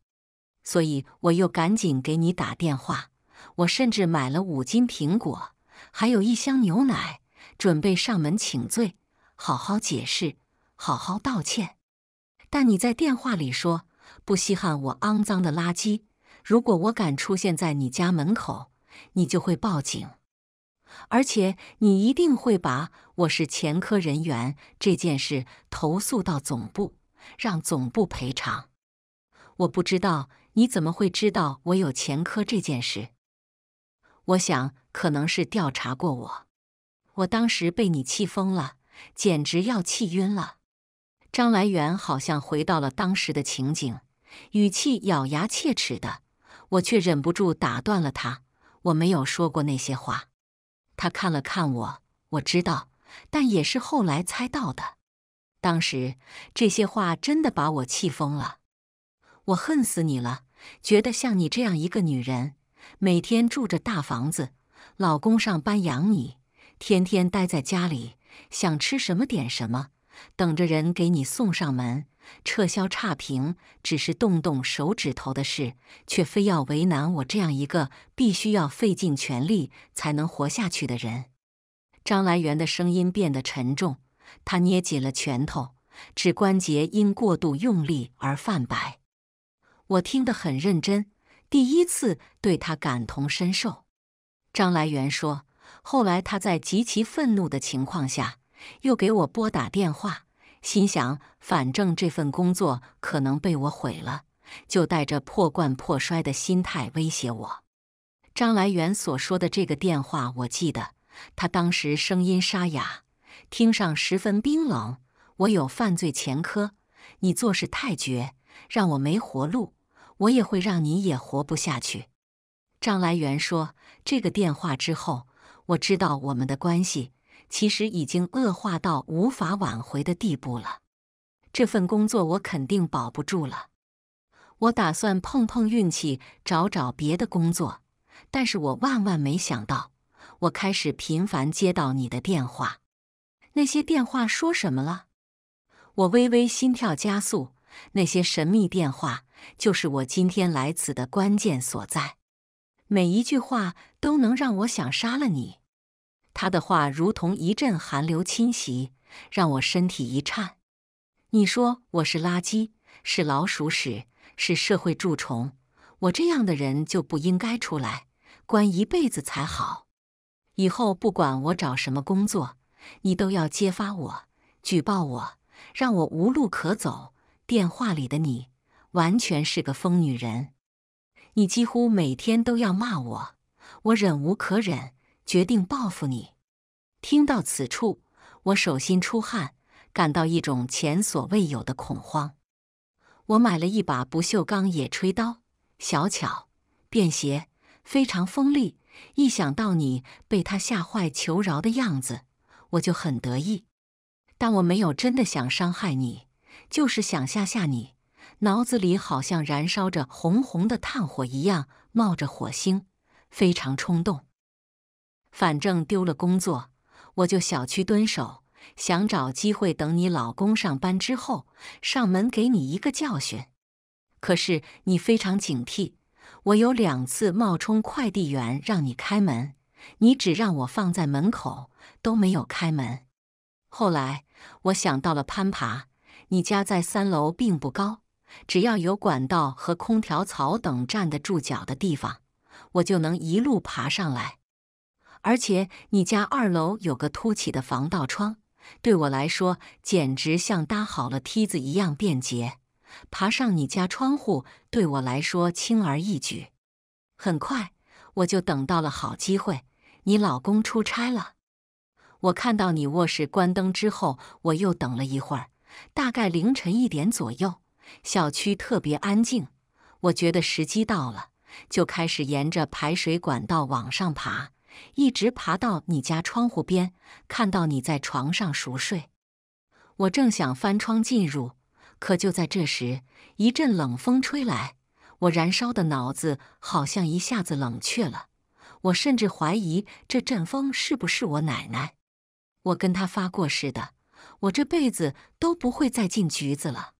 所以我又赶紧给你打电话，我甚至买了五斤苹果，还有一箱牛奶，准备上门请罪，好好解释，好好道歉。但你在电话里说。不稀罕我肮脏的垃圾。如果我敢出现在你家门口，你就会报警，而且你一定会把我是前科人员这件事投诉到总部，让总部赔偿。我不知道你怎么会知道我有前科这件事。我想可能是调查过我。我当时被你气疯了，简直要气晕了。张来源好像回到了当时的情景。语气咬牙切齿的，我却忍不住打断了他。我没有说过那些话。他看了看我，我知道，但也是后来猜到的。当时这些话真的把我气疯了。我恨死你了，觉得像你这样一个女人，每天住着大房子，老公上班养你，天天待在家里，想吃什么点什么，等着人给你送上门。撤销差评只是动动手指头的事，却非要为难我这样一个必须要费尽全力才能活下去的人。张来元的声音变得沉重，他捏紧了拳头，指关节因过度用力而泛白。我听得很认真，第一次对他感同身受。张来元说，后来他在极其愤怒的情况下，又给我拨打电话。心想，反正这份工作可能被我毁了，就带着破罐破摔的心态威胁我。张来元所说的这个电话，我记得，他当时声音沙哑，听上十分冰冷。我有犯罪前科，你做事太绝，让我没活路，我也会让你也活不下去。张来元说这个电话之后，我知道我们的关系。其实已经恶化到无法挽回的地步了。这份工作我肯定保不住了。我打算碰碰运气，找找别的工作。但是我万万没想到，我开始频繁接到你的电话。那些电话说什么了？我微微心跳加速。那些神秘电话就是我今天来此的关键所在。每一句话都能让我想杀了你。他的话如同一阵寒流侵袭，让我身体一颤。你说我是垃圾，是老鼠屎，是社会蛀虫。我这样的人就不应该出来，关一辈子才好。以后不管我找什么工作，你都要揭发我、举报我，让我无路可走。电话里的你完全是个疯女人，你几乎每天都要骂我，我忍无可忍。决定报复你。听到此处，我手心出汗，感到一种前所未有的恐慌。我买了一把不锈钢野炊刀，小巧便携，非常锋利。一想到你被他吓坏求饶的样子，我就很得意。但我没有真的想伤害你，就是想吓吓你。脑子里好像燃烧着红红的炭火一样，冒着火星，非常冲动。反正丢了工作，我就小区蹲守，想找机会等你老公上班之后上门给你一个教训。可是你非常警惕，我有两次冒充快递员让你开门，你只让我放在门口都没有开门。后来我想到了攀爬，你家在三楼并不高，只要有管道和空调槽等站得住脚的地方，我就能一路爬上来。而且你家二楼有个凸起的防盗窗，对我来说简直像搭好了梯子一样便捷。爬上你家窗户对我来说轻而易举。很快我就等到了好机会，你老公出差了。我看到你卧室关灯之后，我又等了一会儿，大概凌晨一点左右，小区特别安静，我觉得时机到了，就开始沿着排水管道往上爬。一直爬到你家窗户边，看到你在床上熟睡。我正想翻窗进入，可就在这时，一阵冷风吹来，我燃烧的脑子好像一下子冷却了。我甚至怀疑这阵风是不是我奶奶？我跟她发过誓的，我这辈子都不会再进局子了。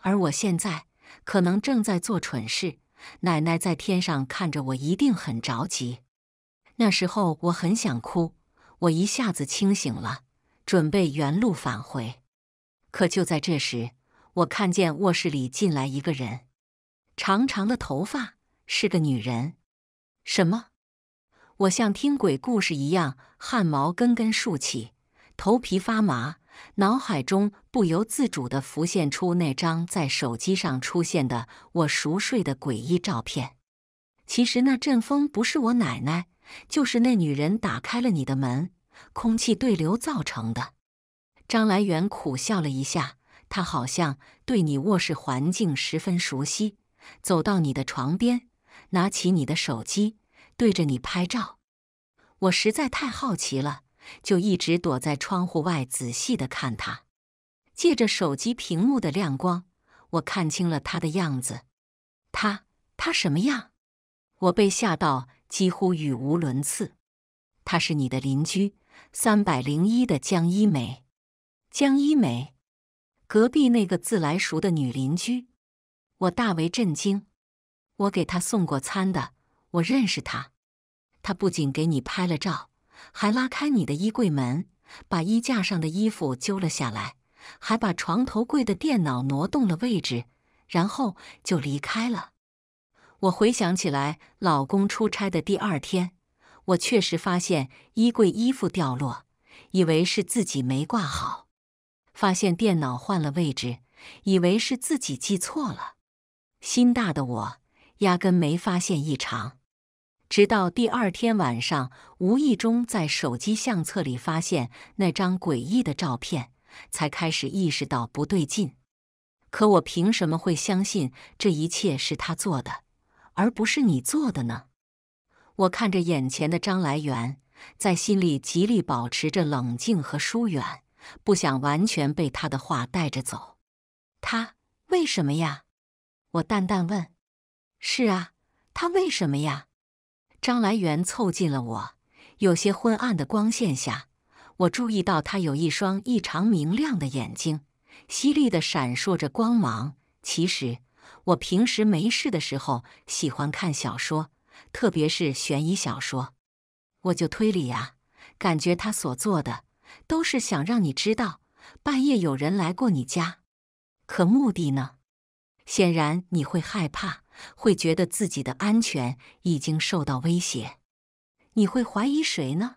而我现在可能正在做蠢事，奶奶在天上看着我，一定很着急。那时候我很想哭，我一下子清醒了，准备原路返回。可就在这时，我看见卧室里进来一个人，长长的头发，是个女人。什么？我像听鬼故事一样，汗毛根根竖起，头皮发麻，脑海中不由自主地浮现出那张在手机上出现的我熟睡的诡异照片。其实那阵风不是我奶奶。就是那女人打开了你的门，空气对流造成的。张来元苦笑了一下，他好像对你卧室环境十分熟悉，走到你的床边，拿起你的手机，对着你拍照。我实在太好奇了，就一直躲在窗户外仔细的看他。借着手机屏幕的亮光，我看清了他的样子。他他什么样？我被吓到。几乎语无伦次。她是你的邻居，三百零一的江一梅。江一梅，隔壁那个自来熟的女邻居。我大为震惊。我给她送过餐的，我认识她。她不仅给你拍了照，还拉开你的衣柜门，把衣架上的衣服揪了下来，还把床头柜的电脑挪动了位置，然后就离开了。我回想起来，老公出差的第二天，我确实发现衣柜衣服掉落，以为是自己没挂好；发现电脑换了位置，以为是自己记错了。心大的我压根没发现异常，直到第二天晚上，无意中在手机相册里发现那张诡异的照片，才开始意识到不对劲。可我凭什么会相信这一切是他做的？而不是你做的呢？我看着眼前的张来元，在心里极力保持着冷静和疏远，不想完全被他的话带着走。他为什么呀？我淡淡问。是啊，他为什么呀？张来元凑近了我，有些昏暗的光线下，我注意到他有一双异常明亮的眼睛，犀利的闪烁着光芒。其实。我平时没事的时候喜欢看小说，特别是悬疑小说。我就推理呀，感觉他所做的都是想让你知道半夜有人来过你家。可目的呢？显然你会害怕，会觉得自己的安全已经受到威胁。你会怀疑谁呢？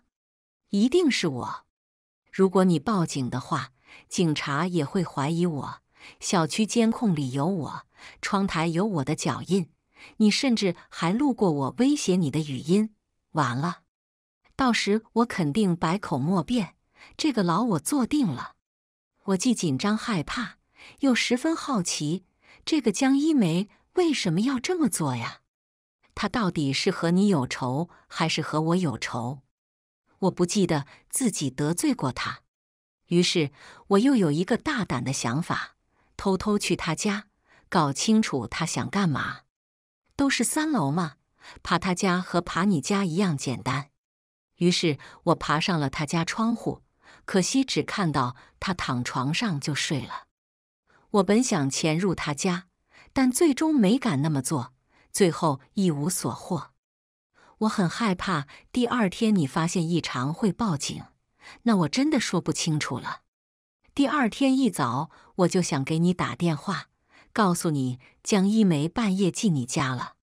一定是我。如果你报警的话，警察也会怀疑我。小区监控里有我，窗台有我的脚印，你甚至还录过我威胁你的语音。完了，到时我肯定百口莫辩，这个牢我坐定了。我既紧张害怕，又十分好奇，这个江一梅为什么要这么做呀？她到底是和你有仇，还是和我有仇？我不记得自己得罪过她。于是，我又有一个大胆的想法。偷偷去他家，搞清楚他想干嘛。都是三楼嘛，爬他家和爬你家一样简单。于是我爬上了他家窗户，可惜只看到他躺床上就睡了。我本想潜入他家，但最终没敢那么做，最后一无所获。我很害怕，第二天你发现异常会报警，那我真的说不清楚了。第二天一早，我就想给你打电话，告诉你江一梅半夜进你家了。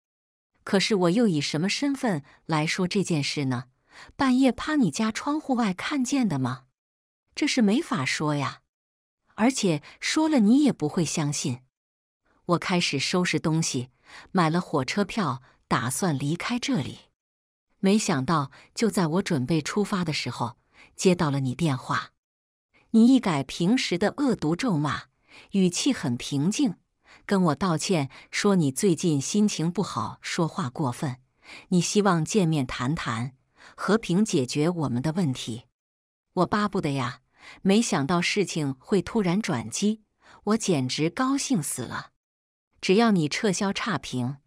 可是我又以什么身份来说这件事呢？半夜趴你家窗户外看见的吗？这是没法说呀，而且说了你也不会相信。我开始收拾东西，买了火车票，打算离开这里。没想到，就在我准备出发的时候，接到了你电话。你一改平时的恶毒咒骂，语气很平静，跟我道歉，说你最近心情不好，说话过分。你希望见面谈谈，和平解决我们的问题。我巴不得呀！没想到事情会突然转机，我简直高兴死了。只要你撤销差评，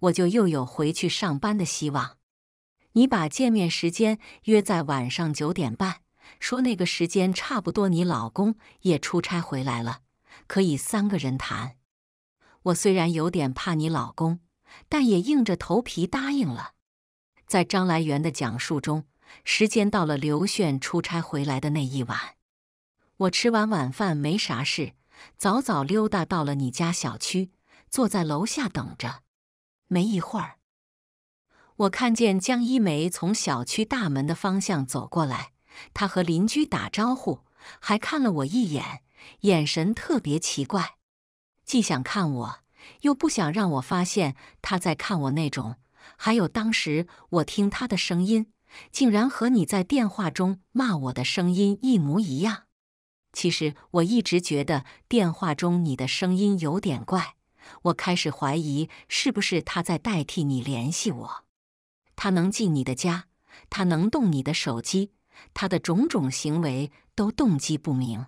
我就又有回去上班的希望。你把见面时间约在晚上九点半。说那个时间差不多，你老公也出差回来了，可以三个人谈。我虽然有点怕你老公，但也硬着头皮答应了。在张来源的讲述中，时间到了刘炫出差回来的那一晚，我吃完晚饭没啥事，早早溜达到了你家小区，坐在楼下等着。没一会儿，我看见江一梅从小区大门的方向走过来。他和邻居打招呼，还看了我一眼，眼神特别奇怪，既想看我，又不想让我发现他在看我那种。还有当时我听他的声音，竟然和你在电话中骂我的声音一模一样。其实我一直觉得电话中你的声音有点怪，我开始怀疑是不是他在代替你联系我。他能进你的家，他能动你的手机。他的种种行为都动机不明。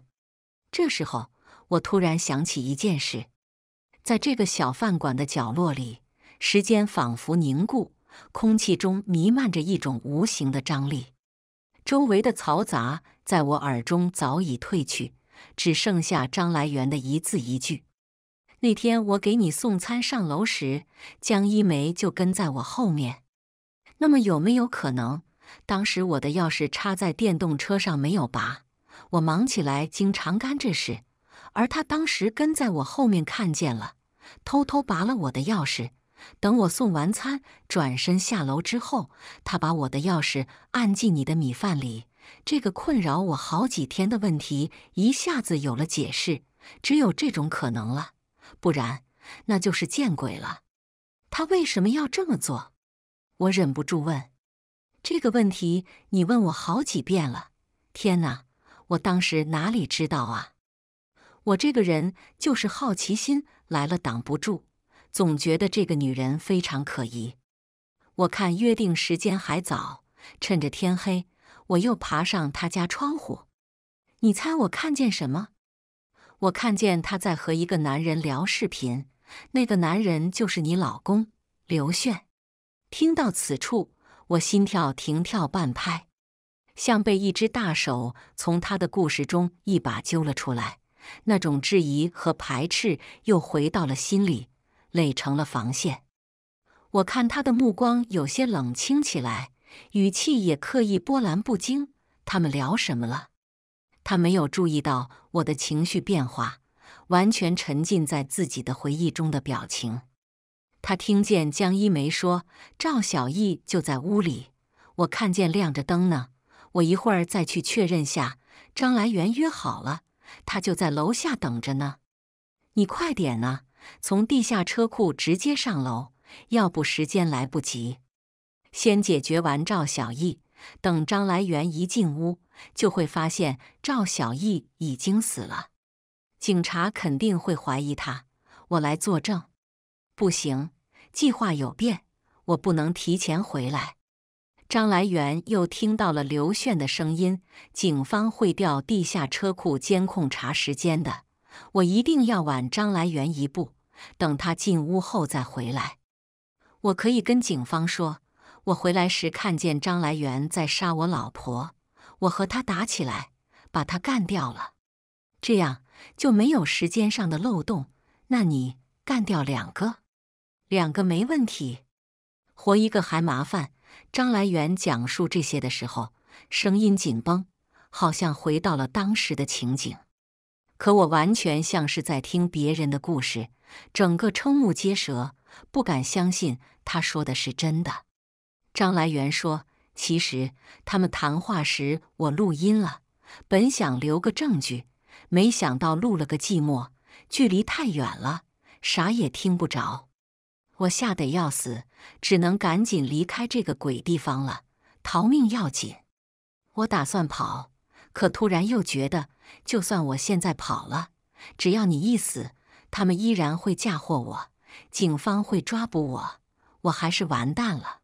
这时候，我突然想起一件事：在这个小饭馆的角落里，时间仿佛凝固，空气中弥漫着一种无形的张力，周围的嘈杂在我耳中早已褪去，只剩下张来源的一字一句。那天我给你送餐上楼时，江一梅就跟在我后面。那么，有没有可能？当时我的钥匙插在电动车上没有拔，我忙起来经常干这事，而他当时跟在我后面看见了，偷偷拔了我的钥匙。等我送完餐转身下楼之后，他把我的钥匙按进你的米饭里。这个困扰我好几天的问题一下子有了解释，只有这种可能了，不然那就是见鬼了。他为什么要这么做？我忍不住问。这个问题你问我好几遍了，天哪！我当时哪里知道啊？我这个人就是好奇心来了挡不住，总觉得这个女人非常可疑。我看约定时间还早，趁着天黑，我又爬上她家窗户。你猜我看见什么？我看见她在和一个男人聊视频，那个男人就是你老公刘炫。听到此处。我心跳停跳半拍，像被一只大手从他的故事中一把揪了出来。那种质疑和排斥又回到了心里，垒成了防线。我看他的目光有些冷清起来，语气也刻意波澜不惊。他们聊什么了？他没有注意到我的情绪变化，完全沉浸在自己的回忆中的表情。他听见江一梅说：“赵小艺就在屋里，我看见亮着灯呢。我一会儿再去确认下。张来元约好了，他就在楼下等着呢。你快点啊，从地下车库直接上楼，要不时间来不及。先解决完赵小艺，等张来元一进屋，就会发现赵小艺已经死了，警察肯定会怀疑他。我来作证，不行。”计划有变，我不能提前回来。张来元又听到了刘炫的声音，警方会调地下车库监控查时间的。我一定要晚张来元一步，等他进屋后再回来。我可以跟警方说，我回来时看见张来元在杀我老婆，我和他打起来，把他干掉了。这样就没有时间上的漏洞。那你干掉两个？两个没问题，活一个还麻烦。张来元讲述这些的时候，声音紧绷，好像回到了当时的情景。可我完全像是在听别人的故事，整个瞠目结舌，不敢相信他说的是真的。张来元说：“其实他们谈话时，我录音了，本想留个证据，没想到录了个寂寞，距离太远了，啥也听不着。”我吓得要死，只能赶紧离开这个鬼地方了，逃命要紧。我打算跑，可突然又觉得，就算我现在跑了，只要你一死，他们依然会嫁祸我，警方会抓捕我，我还是完蛋了。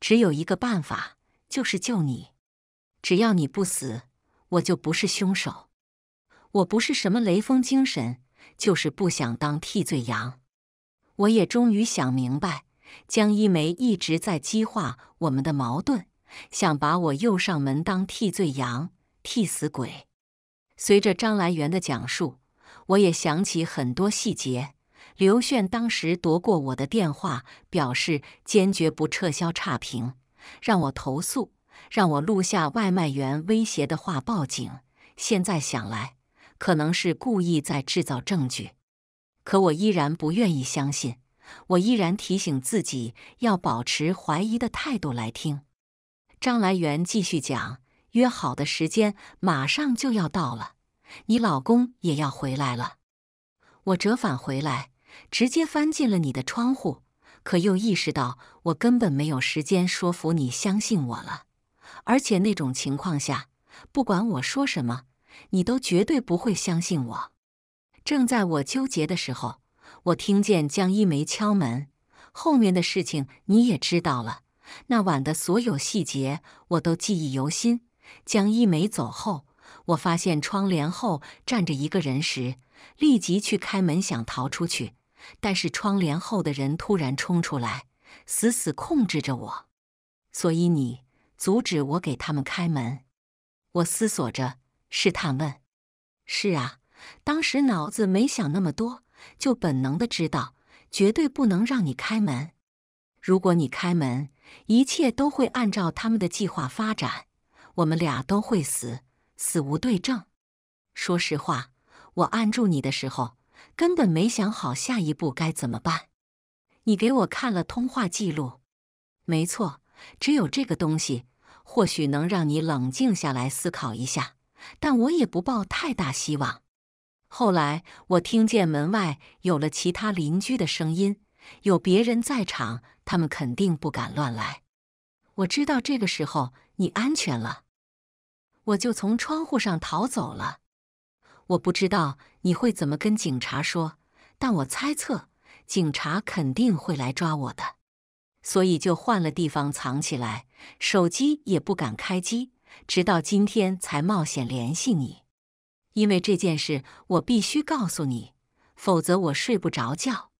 只有一个办法，就是救你。只要你不死，我就不是凶手。我不是什么雷锋精神，就是不想当替罪羊。我也终于想明白，江一梅一直在激化我们的矛盾，想把我又上门当替罪羊、替死鬼。随着张来源的讲述，我也想起很多细节。刘炫当时夺过我的电话，表示坚决不撤销差评，让我投诉，让我录下外卖员威胁的话报警。现在想来，可能是故意在制造证据。可我依然不愿意相信，我依然提醒自己要保持怀疑的态度来听。张来元继续讲，约好的时间马上就要到了，你老公也要回来了。我折返回来，直接翻进了你的窗户，可又意识到我根本没有时间说服你相信我了，而且那种情况下，不管我说什么，你都绝对不会相信我。正在我纠结的时候，我听见江一梅敲门。后面的事情你也知道了，那晚的所有细节我都记忆犹新。江一梅走后，我发现窗帘后站着一个人时，立即去开门想逃出去，但是窗帘后的人突然冲出来，死死控制着我。所以你阻止我给他们开门？我思索着，试探问：“是啊。”当时脑子没想那么多，就本能的知道绝对不能让你开门。如果你开门，一切都会按照他们的计划发展，我们俩都会死，死无对证。说实话，我按住你的时候，根本没想好下一步该怎么办。你给我看了通话记录，没错，只有这个东西，或许能让你冷静下来思考一下，但我也不抱太大希望。后来我听见门外有了其他邻居的声音，有别人在场，他们肯定不敢乱来。我知道这个时候你安全了，我就从窗户上逃走了。我不知道你会怎么跟警察说，但我猜测警察肯定会来抓我的，所以就换了地方藏起来，手机也不敢开机，直到今天才冒险联系你。因为这件事，我必须告诉你，否则我睡不着觉。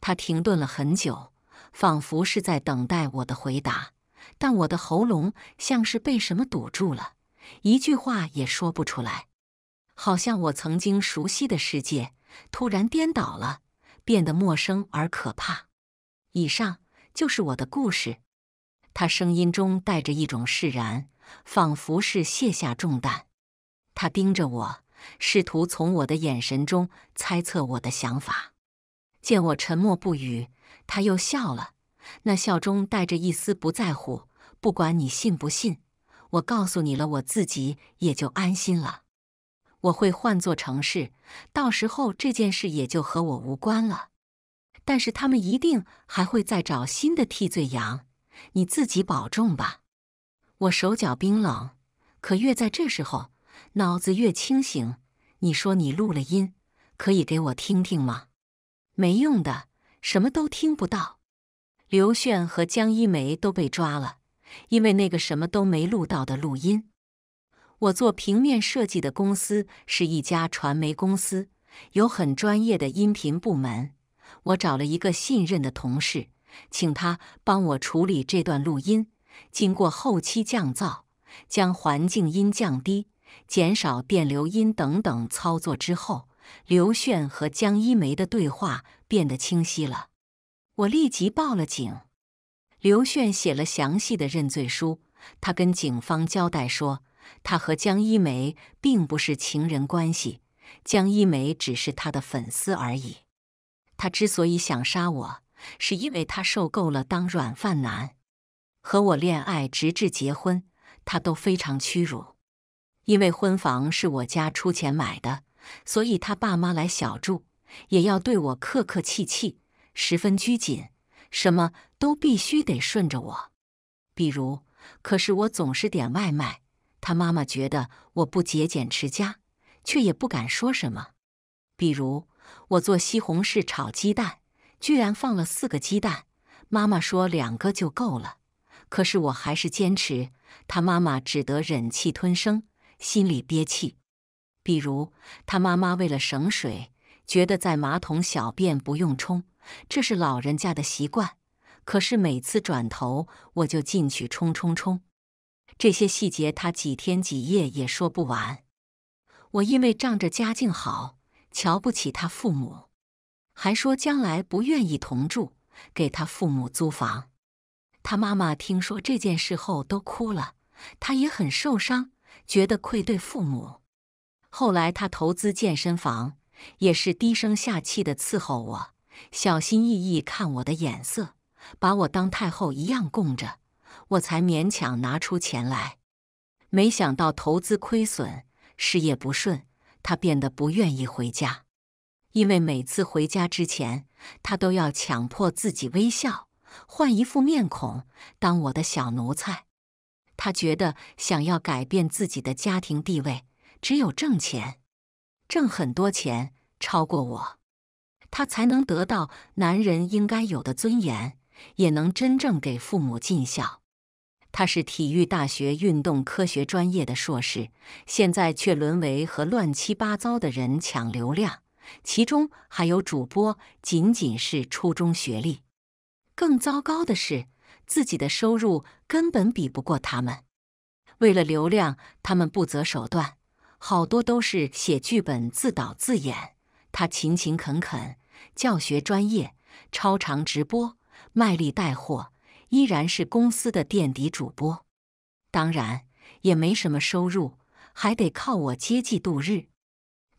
他停顿了很久，仿佛是在等待我的回答，但我的喉咙像是被什么堵住了，一句话也说不出来。好像我曾经熟悉的世界突然颠倒了，变得陌生而可怕。以上就是我的故事。他声音中带着一种释然，仿佛是卸下重担。他盯着我。试图从我的眼神中猜测我的想法，见我沉默不语，他又笑了。那笑中带着一丝不在乎。不管你信不信，我告诉你了，我自己也就安心了。我会换座城市，到时候这件事也就和我无关了。但是他们一定还会再找新的替罪羊。你自己保重吧。我手脚冰冷，可越在这时候。脑子越清醒，你说你录了音，可以给我听听吗？没用的，什么都听不到。刘炫和江一梅都被抓了，因为那个什么都没录到的录音。我做平面设计的公司是一家传媒公司，有很专业的音频部门。我找了一个信任的同事，请他帮我处理这段录音，经过后期降噪，将环境音降低。减少电流音等等操作之后，刘炫和江一梅的对话变得清晰了。我立即报了警。刘炫写了详细的认罪书，他跟警方交代说，他和江一梅并不是情人关系，江一梅只是他的粉丝而已。他之所以想杀我，是因为他受够了当软饭男，和我恋爱直至结婚，他都非常屈辱。因为婚房是我家出钱买的，所以他爸妈来小住也要对我客客气气，十分拘谨，什么都必须得顺着我。比如，可是我总是点外卖，他妈妈觉得我不节俭持家，却也不敢说什么。比如，我做西红柿炒鸡蛋，居然放了四个鸡蛋，妈妈说两个就够了，可是我还是坚持，他妈妈只得忍气吞声。心里憋气，比如他妈妈为了省水，觉得在马桶小便不用冲，这是老人家的习惯。可是每次转头我就进去冲冲冲。这些细节他几天几夜也说不完。我因为仗着家境好，瞧不起他父母，还说将来不愿意同住，给他父母租房。他妈妈听说这件事后都哭了，他也很受伤。觉得愧对父母。后来他投资健身房，也是低声下气的伺候我，小心翼翼看我的眼色，把我当太后一样供着，我才勉强拿出钱来。没想到投资亏损，事业不顺，他变得不愿意回家，因为每次回家之前，他都要强迫自己微笑，换一副面孔，当我的小奴才。他觉得，想要改变自己的家庭地位，只有挣钱，挣很多钱，超过我，他才能得到男人应该有的尊严，也能真正给父母尽孝。他是体育大学运动科学专业的硕士，现在却沦为和乱七八糟的人抢流量，其中还有主播仅仅是初中学历。更糟糕的是。自己的收入根本比不过他们。为了流量，他们不择手段，好多都是写剧本、自导自演。他勤勤恳恳，教学专业，超长直播，卖力带货，依然是公司的垫底主播。当然，也没什么收入，还得靠我接济度日。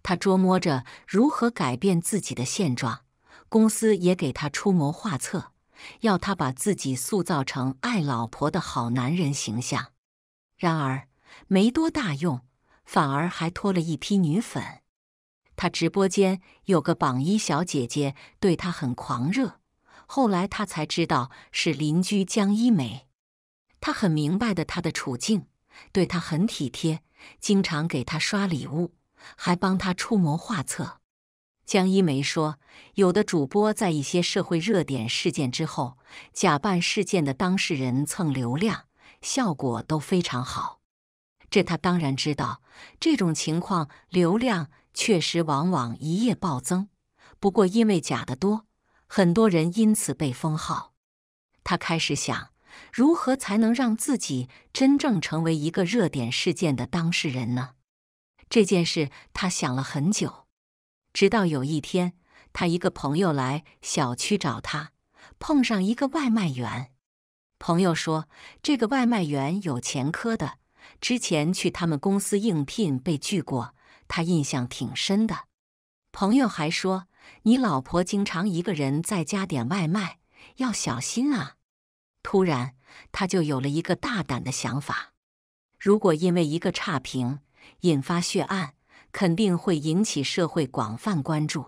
他琢磨着如何改变自己的现状，公司也给他出谋划策。要他把自己塑造成爱老婆的好男人形象，然而没多大用，反而还拖了一批女粉。他直播间有个榜一小姐姐，对他很狂热。后来他才知道是邻居江一梅。他很明白的他的处境，对他很体贴，经常给他刷礼物，还帮他出谋划策。江一梅说：“有的主播在一些社会热点事件之后，假扮事件的当事人蹭流量，效果都非常好。这他当然知道。这种情况，流量确实往往一夜暴增。不过，因为假的多，很多人因此被封号。他开始想，如何才能让自己真正成为一个热点事件的当事人呢？这件事他想了很久。”直到有一天，他一个朋友来小区找他，碰上一个外卖员。朋友说，这个外卖员有前科的，之前去他们公司应聘被拒过，他印象挺深的。朋友还说，你老婆经常一个人在家点外卖，要小心啊。突然，他就有了一个大胆的想法：如果因为一个差评引发血案。肯定会引起社会广泛关注，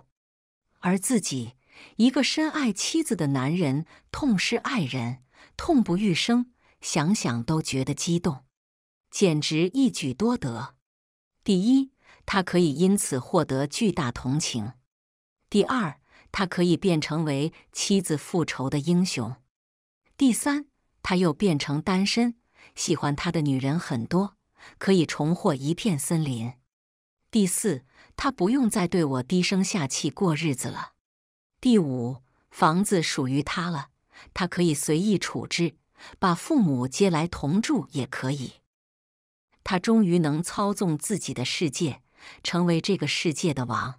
而自己一个深爱妻子的男人，痛失爱人，痛不欲生，想想都觉得激动，简直一举多得。第一，他可以因此获得巨大同情；第二，他可以变成为妻子复仇的英雄；第三，他又变成单身，喜欢他的女人很多，可以重获一片森林。第四，他不用再对我低声下气过日子了。第五，房子属于他了，他可以随意处置，把父母接来同住也可以。他终于能操纵自己的世界，成为这个世界的王。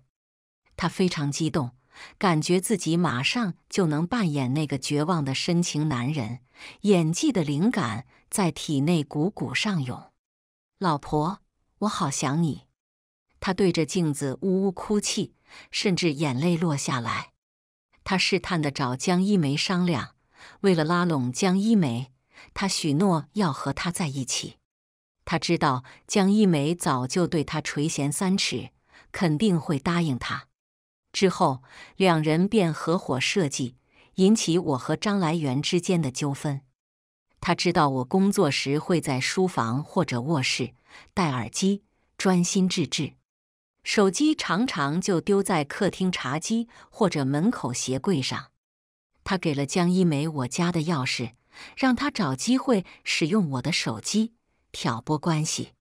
他非常激动，感觉自己马上就能扮演那个绝望的深情男人，演技的灵感在体内汩汩上涌。老婆，我好想你。他对着镜子呜呜哭泣，甚至眼泪落下来。他试探的找江一梅商量，为了拉拢江一梅，他许诺要和她在一起。他知道江一梅早就对他垂涎三尺，肯定会答应他。之后，两人便合伙设计引起我和张来源之间的纠纷。他知道我工作时会在书房或者卧室戴耳机，专心致志。手机常常就丢在客厅茶几或者门口鞋柜上。他给了江一梅我家的钥匙，让他找机会使用我的手机挑拨关系。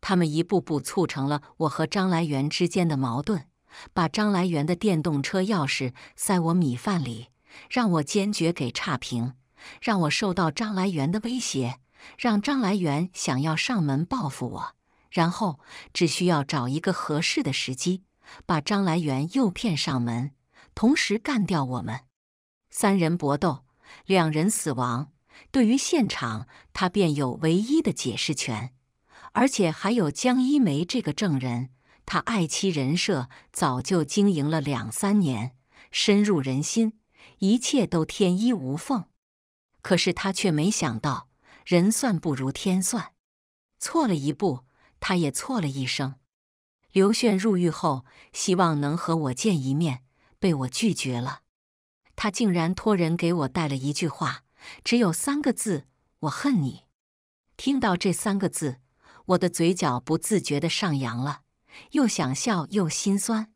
他们一步步促成了我和张来源之间的矛盾，把张来源的电动车钥匙塞我米饭里，让我坚决给差评，让我受到张来源的威胁，让张来源想要上门报复我。然后只需要找一个合适的时机，把张来元诱骗上门，同时干掉我们三人搏斗，两人死亡。对于现场，他便有唯一的解释权，而且还有江一梅这个证人。他爱妻人设早就经营了两三年，深入人心，一切都天衣无缝。可是他却没想到，人算不如天算，错了一步。他也错了一生。刘炫入狱后，希望能和我见一面，被我拒绝了。他竟然托人给我带了一句话，只有三个字：我恨你。听到这三个字，我的嘴角不自觉的上扬了，又想笑又心酸。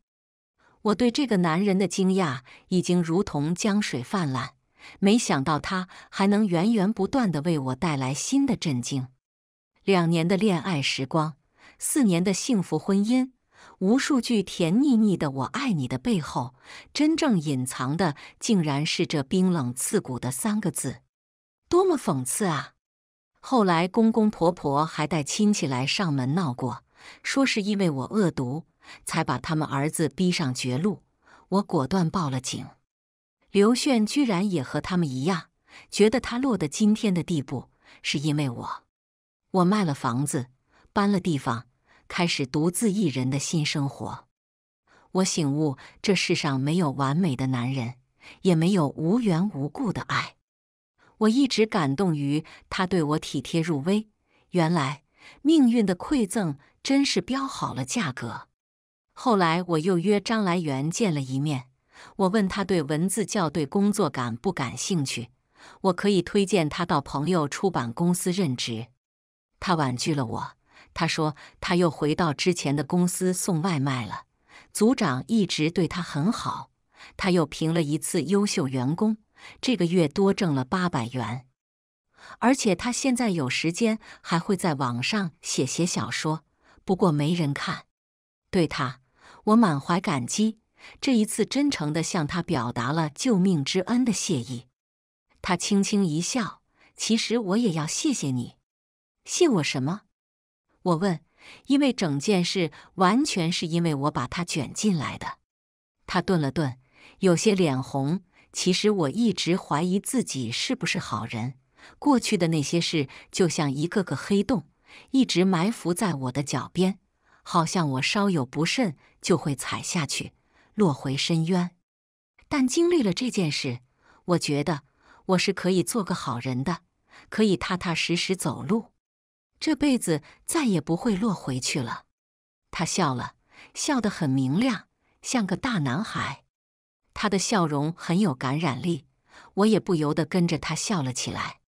我对这个男人的惊讶已经如同江水泛滥，没想到他还能源源不断的为我带来新的震惊。两年的恋爱时光。四年的幸福婚姻，无数句甜腻腻的“我爱你”的背后，真正隐藏的竟然是这冰冷刺骨的三个字，多么讽刺啊！后来公公婆婆还带亲戚来上门闹过，说是因为我恶毒，才把他们儿子逼上绝路。我果断报了警。刘炫居然也和他们一样，觉得他落得今天的地步是因为我。我卖了房子，搬了地方。开始独自一人的新生活，我醒悟：这世上没有完美的男人，也没有无缘无故的爱。我一直感动于他对我体贴入微，原来命运的馈赠真是标好了价格。后来我又约张来源见了一面，我问他对文字校对工作感不感兴趣，我可以推荐他到朋友出版公司任职，他婉拒了我。他说：“他又回到之前的公司送外卖了，组长一直对他很好，他又评了一次优秀员工，这个月多挣了八百元。而且他现在有时间，还会在网上写写小说，不过没人看。对他，我满怀感激。这一次，真诚的向他表达了救命之恩的谢意。”他轻轻一笑：“其实我也要谢谢你，谢我什么？”我问，因为整件事完全是因为我把他卷进来的。他顿了顿，有些脸红。其实我一直怀疑自己是不是好人，过去的那些事就像一个个黑洞，一直埋伏在我的脚边，好像我稍有不慎就会踩下去，落回深渊。但经历了这件事，我觉得我是可以做个好人的，可以踏踏实实走路。这辈子再也不会落回去了。他笑了笑，得很明亮，像个大男孩。他的笑容很有感染力，我也不由得跟着他笑了起来。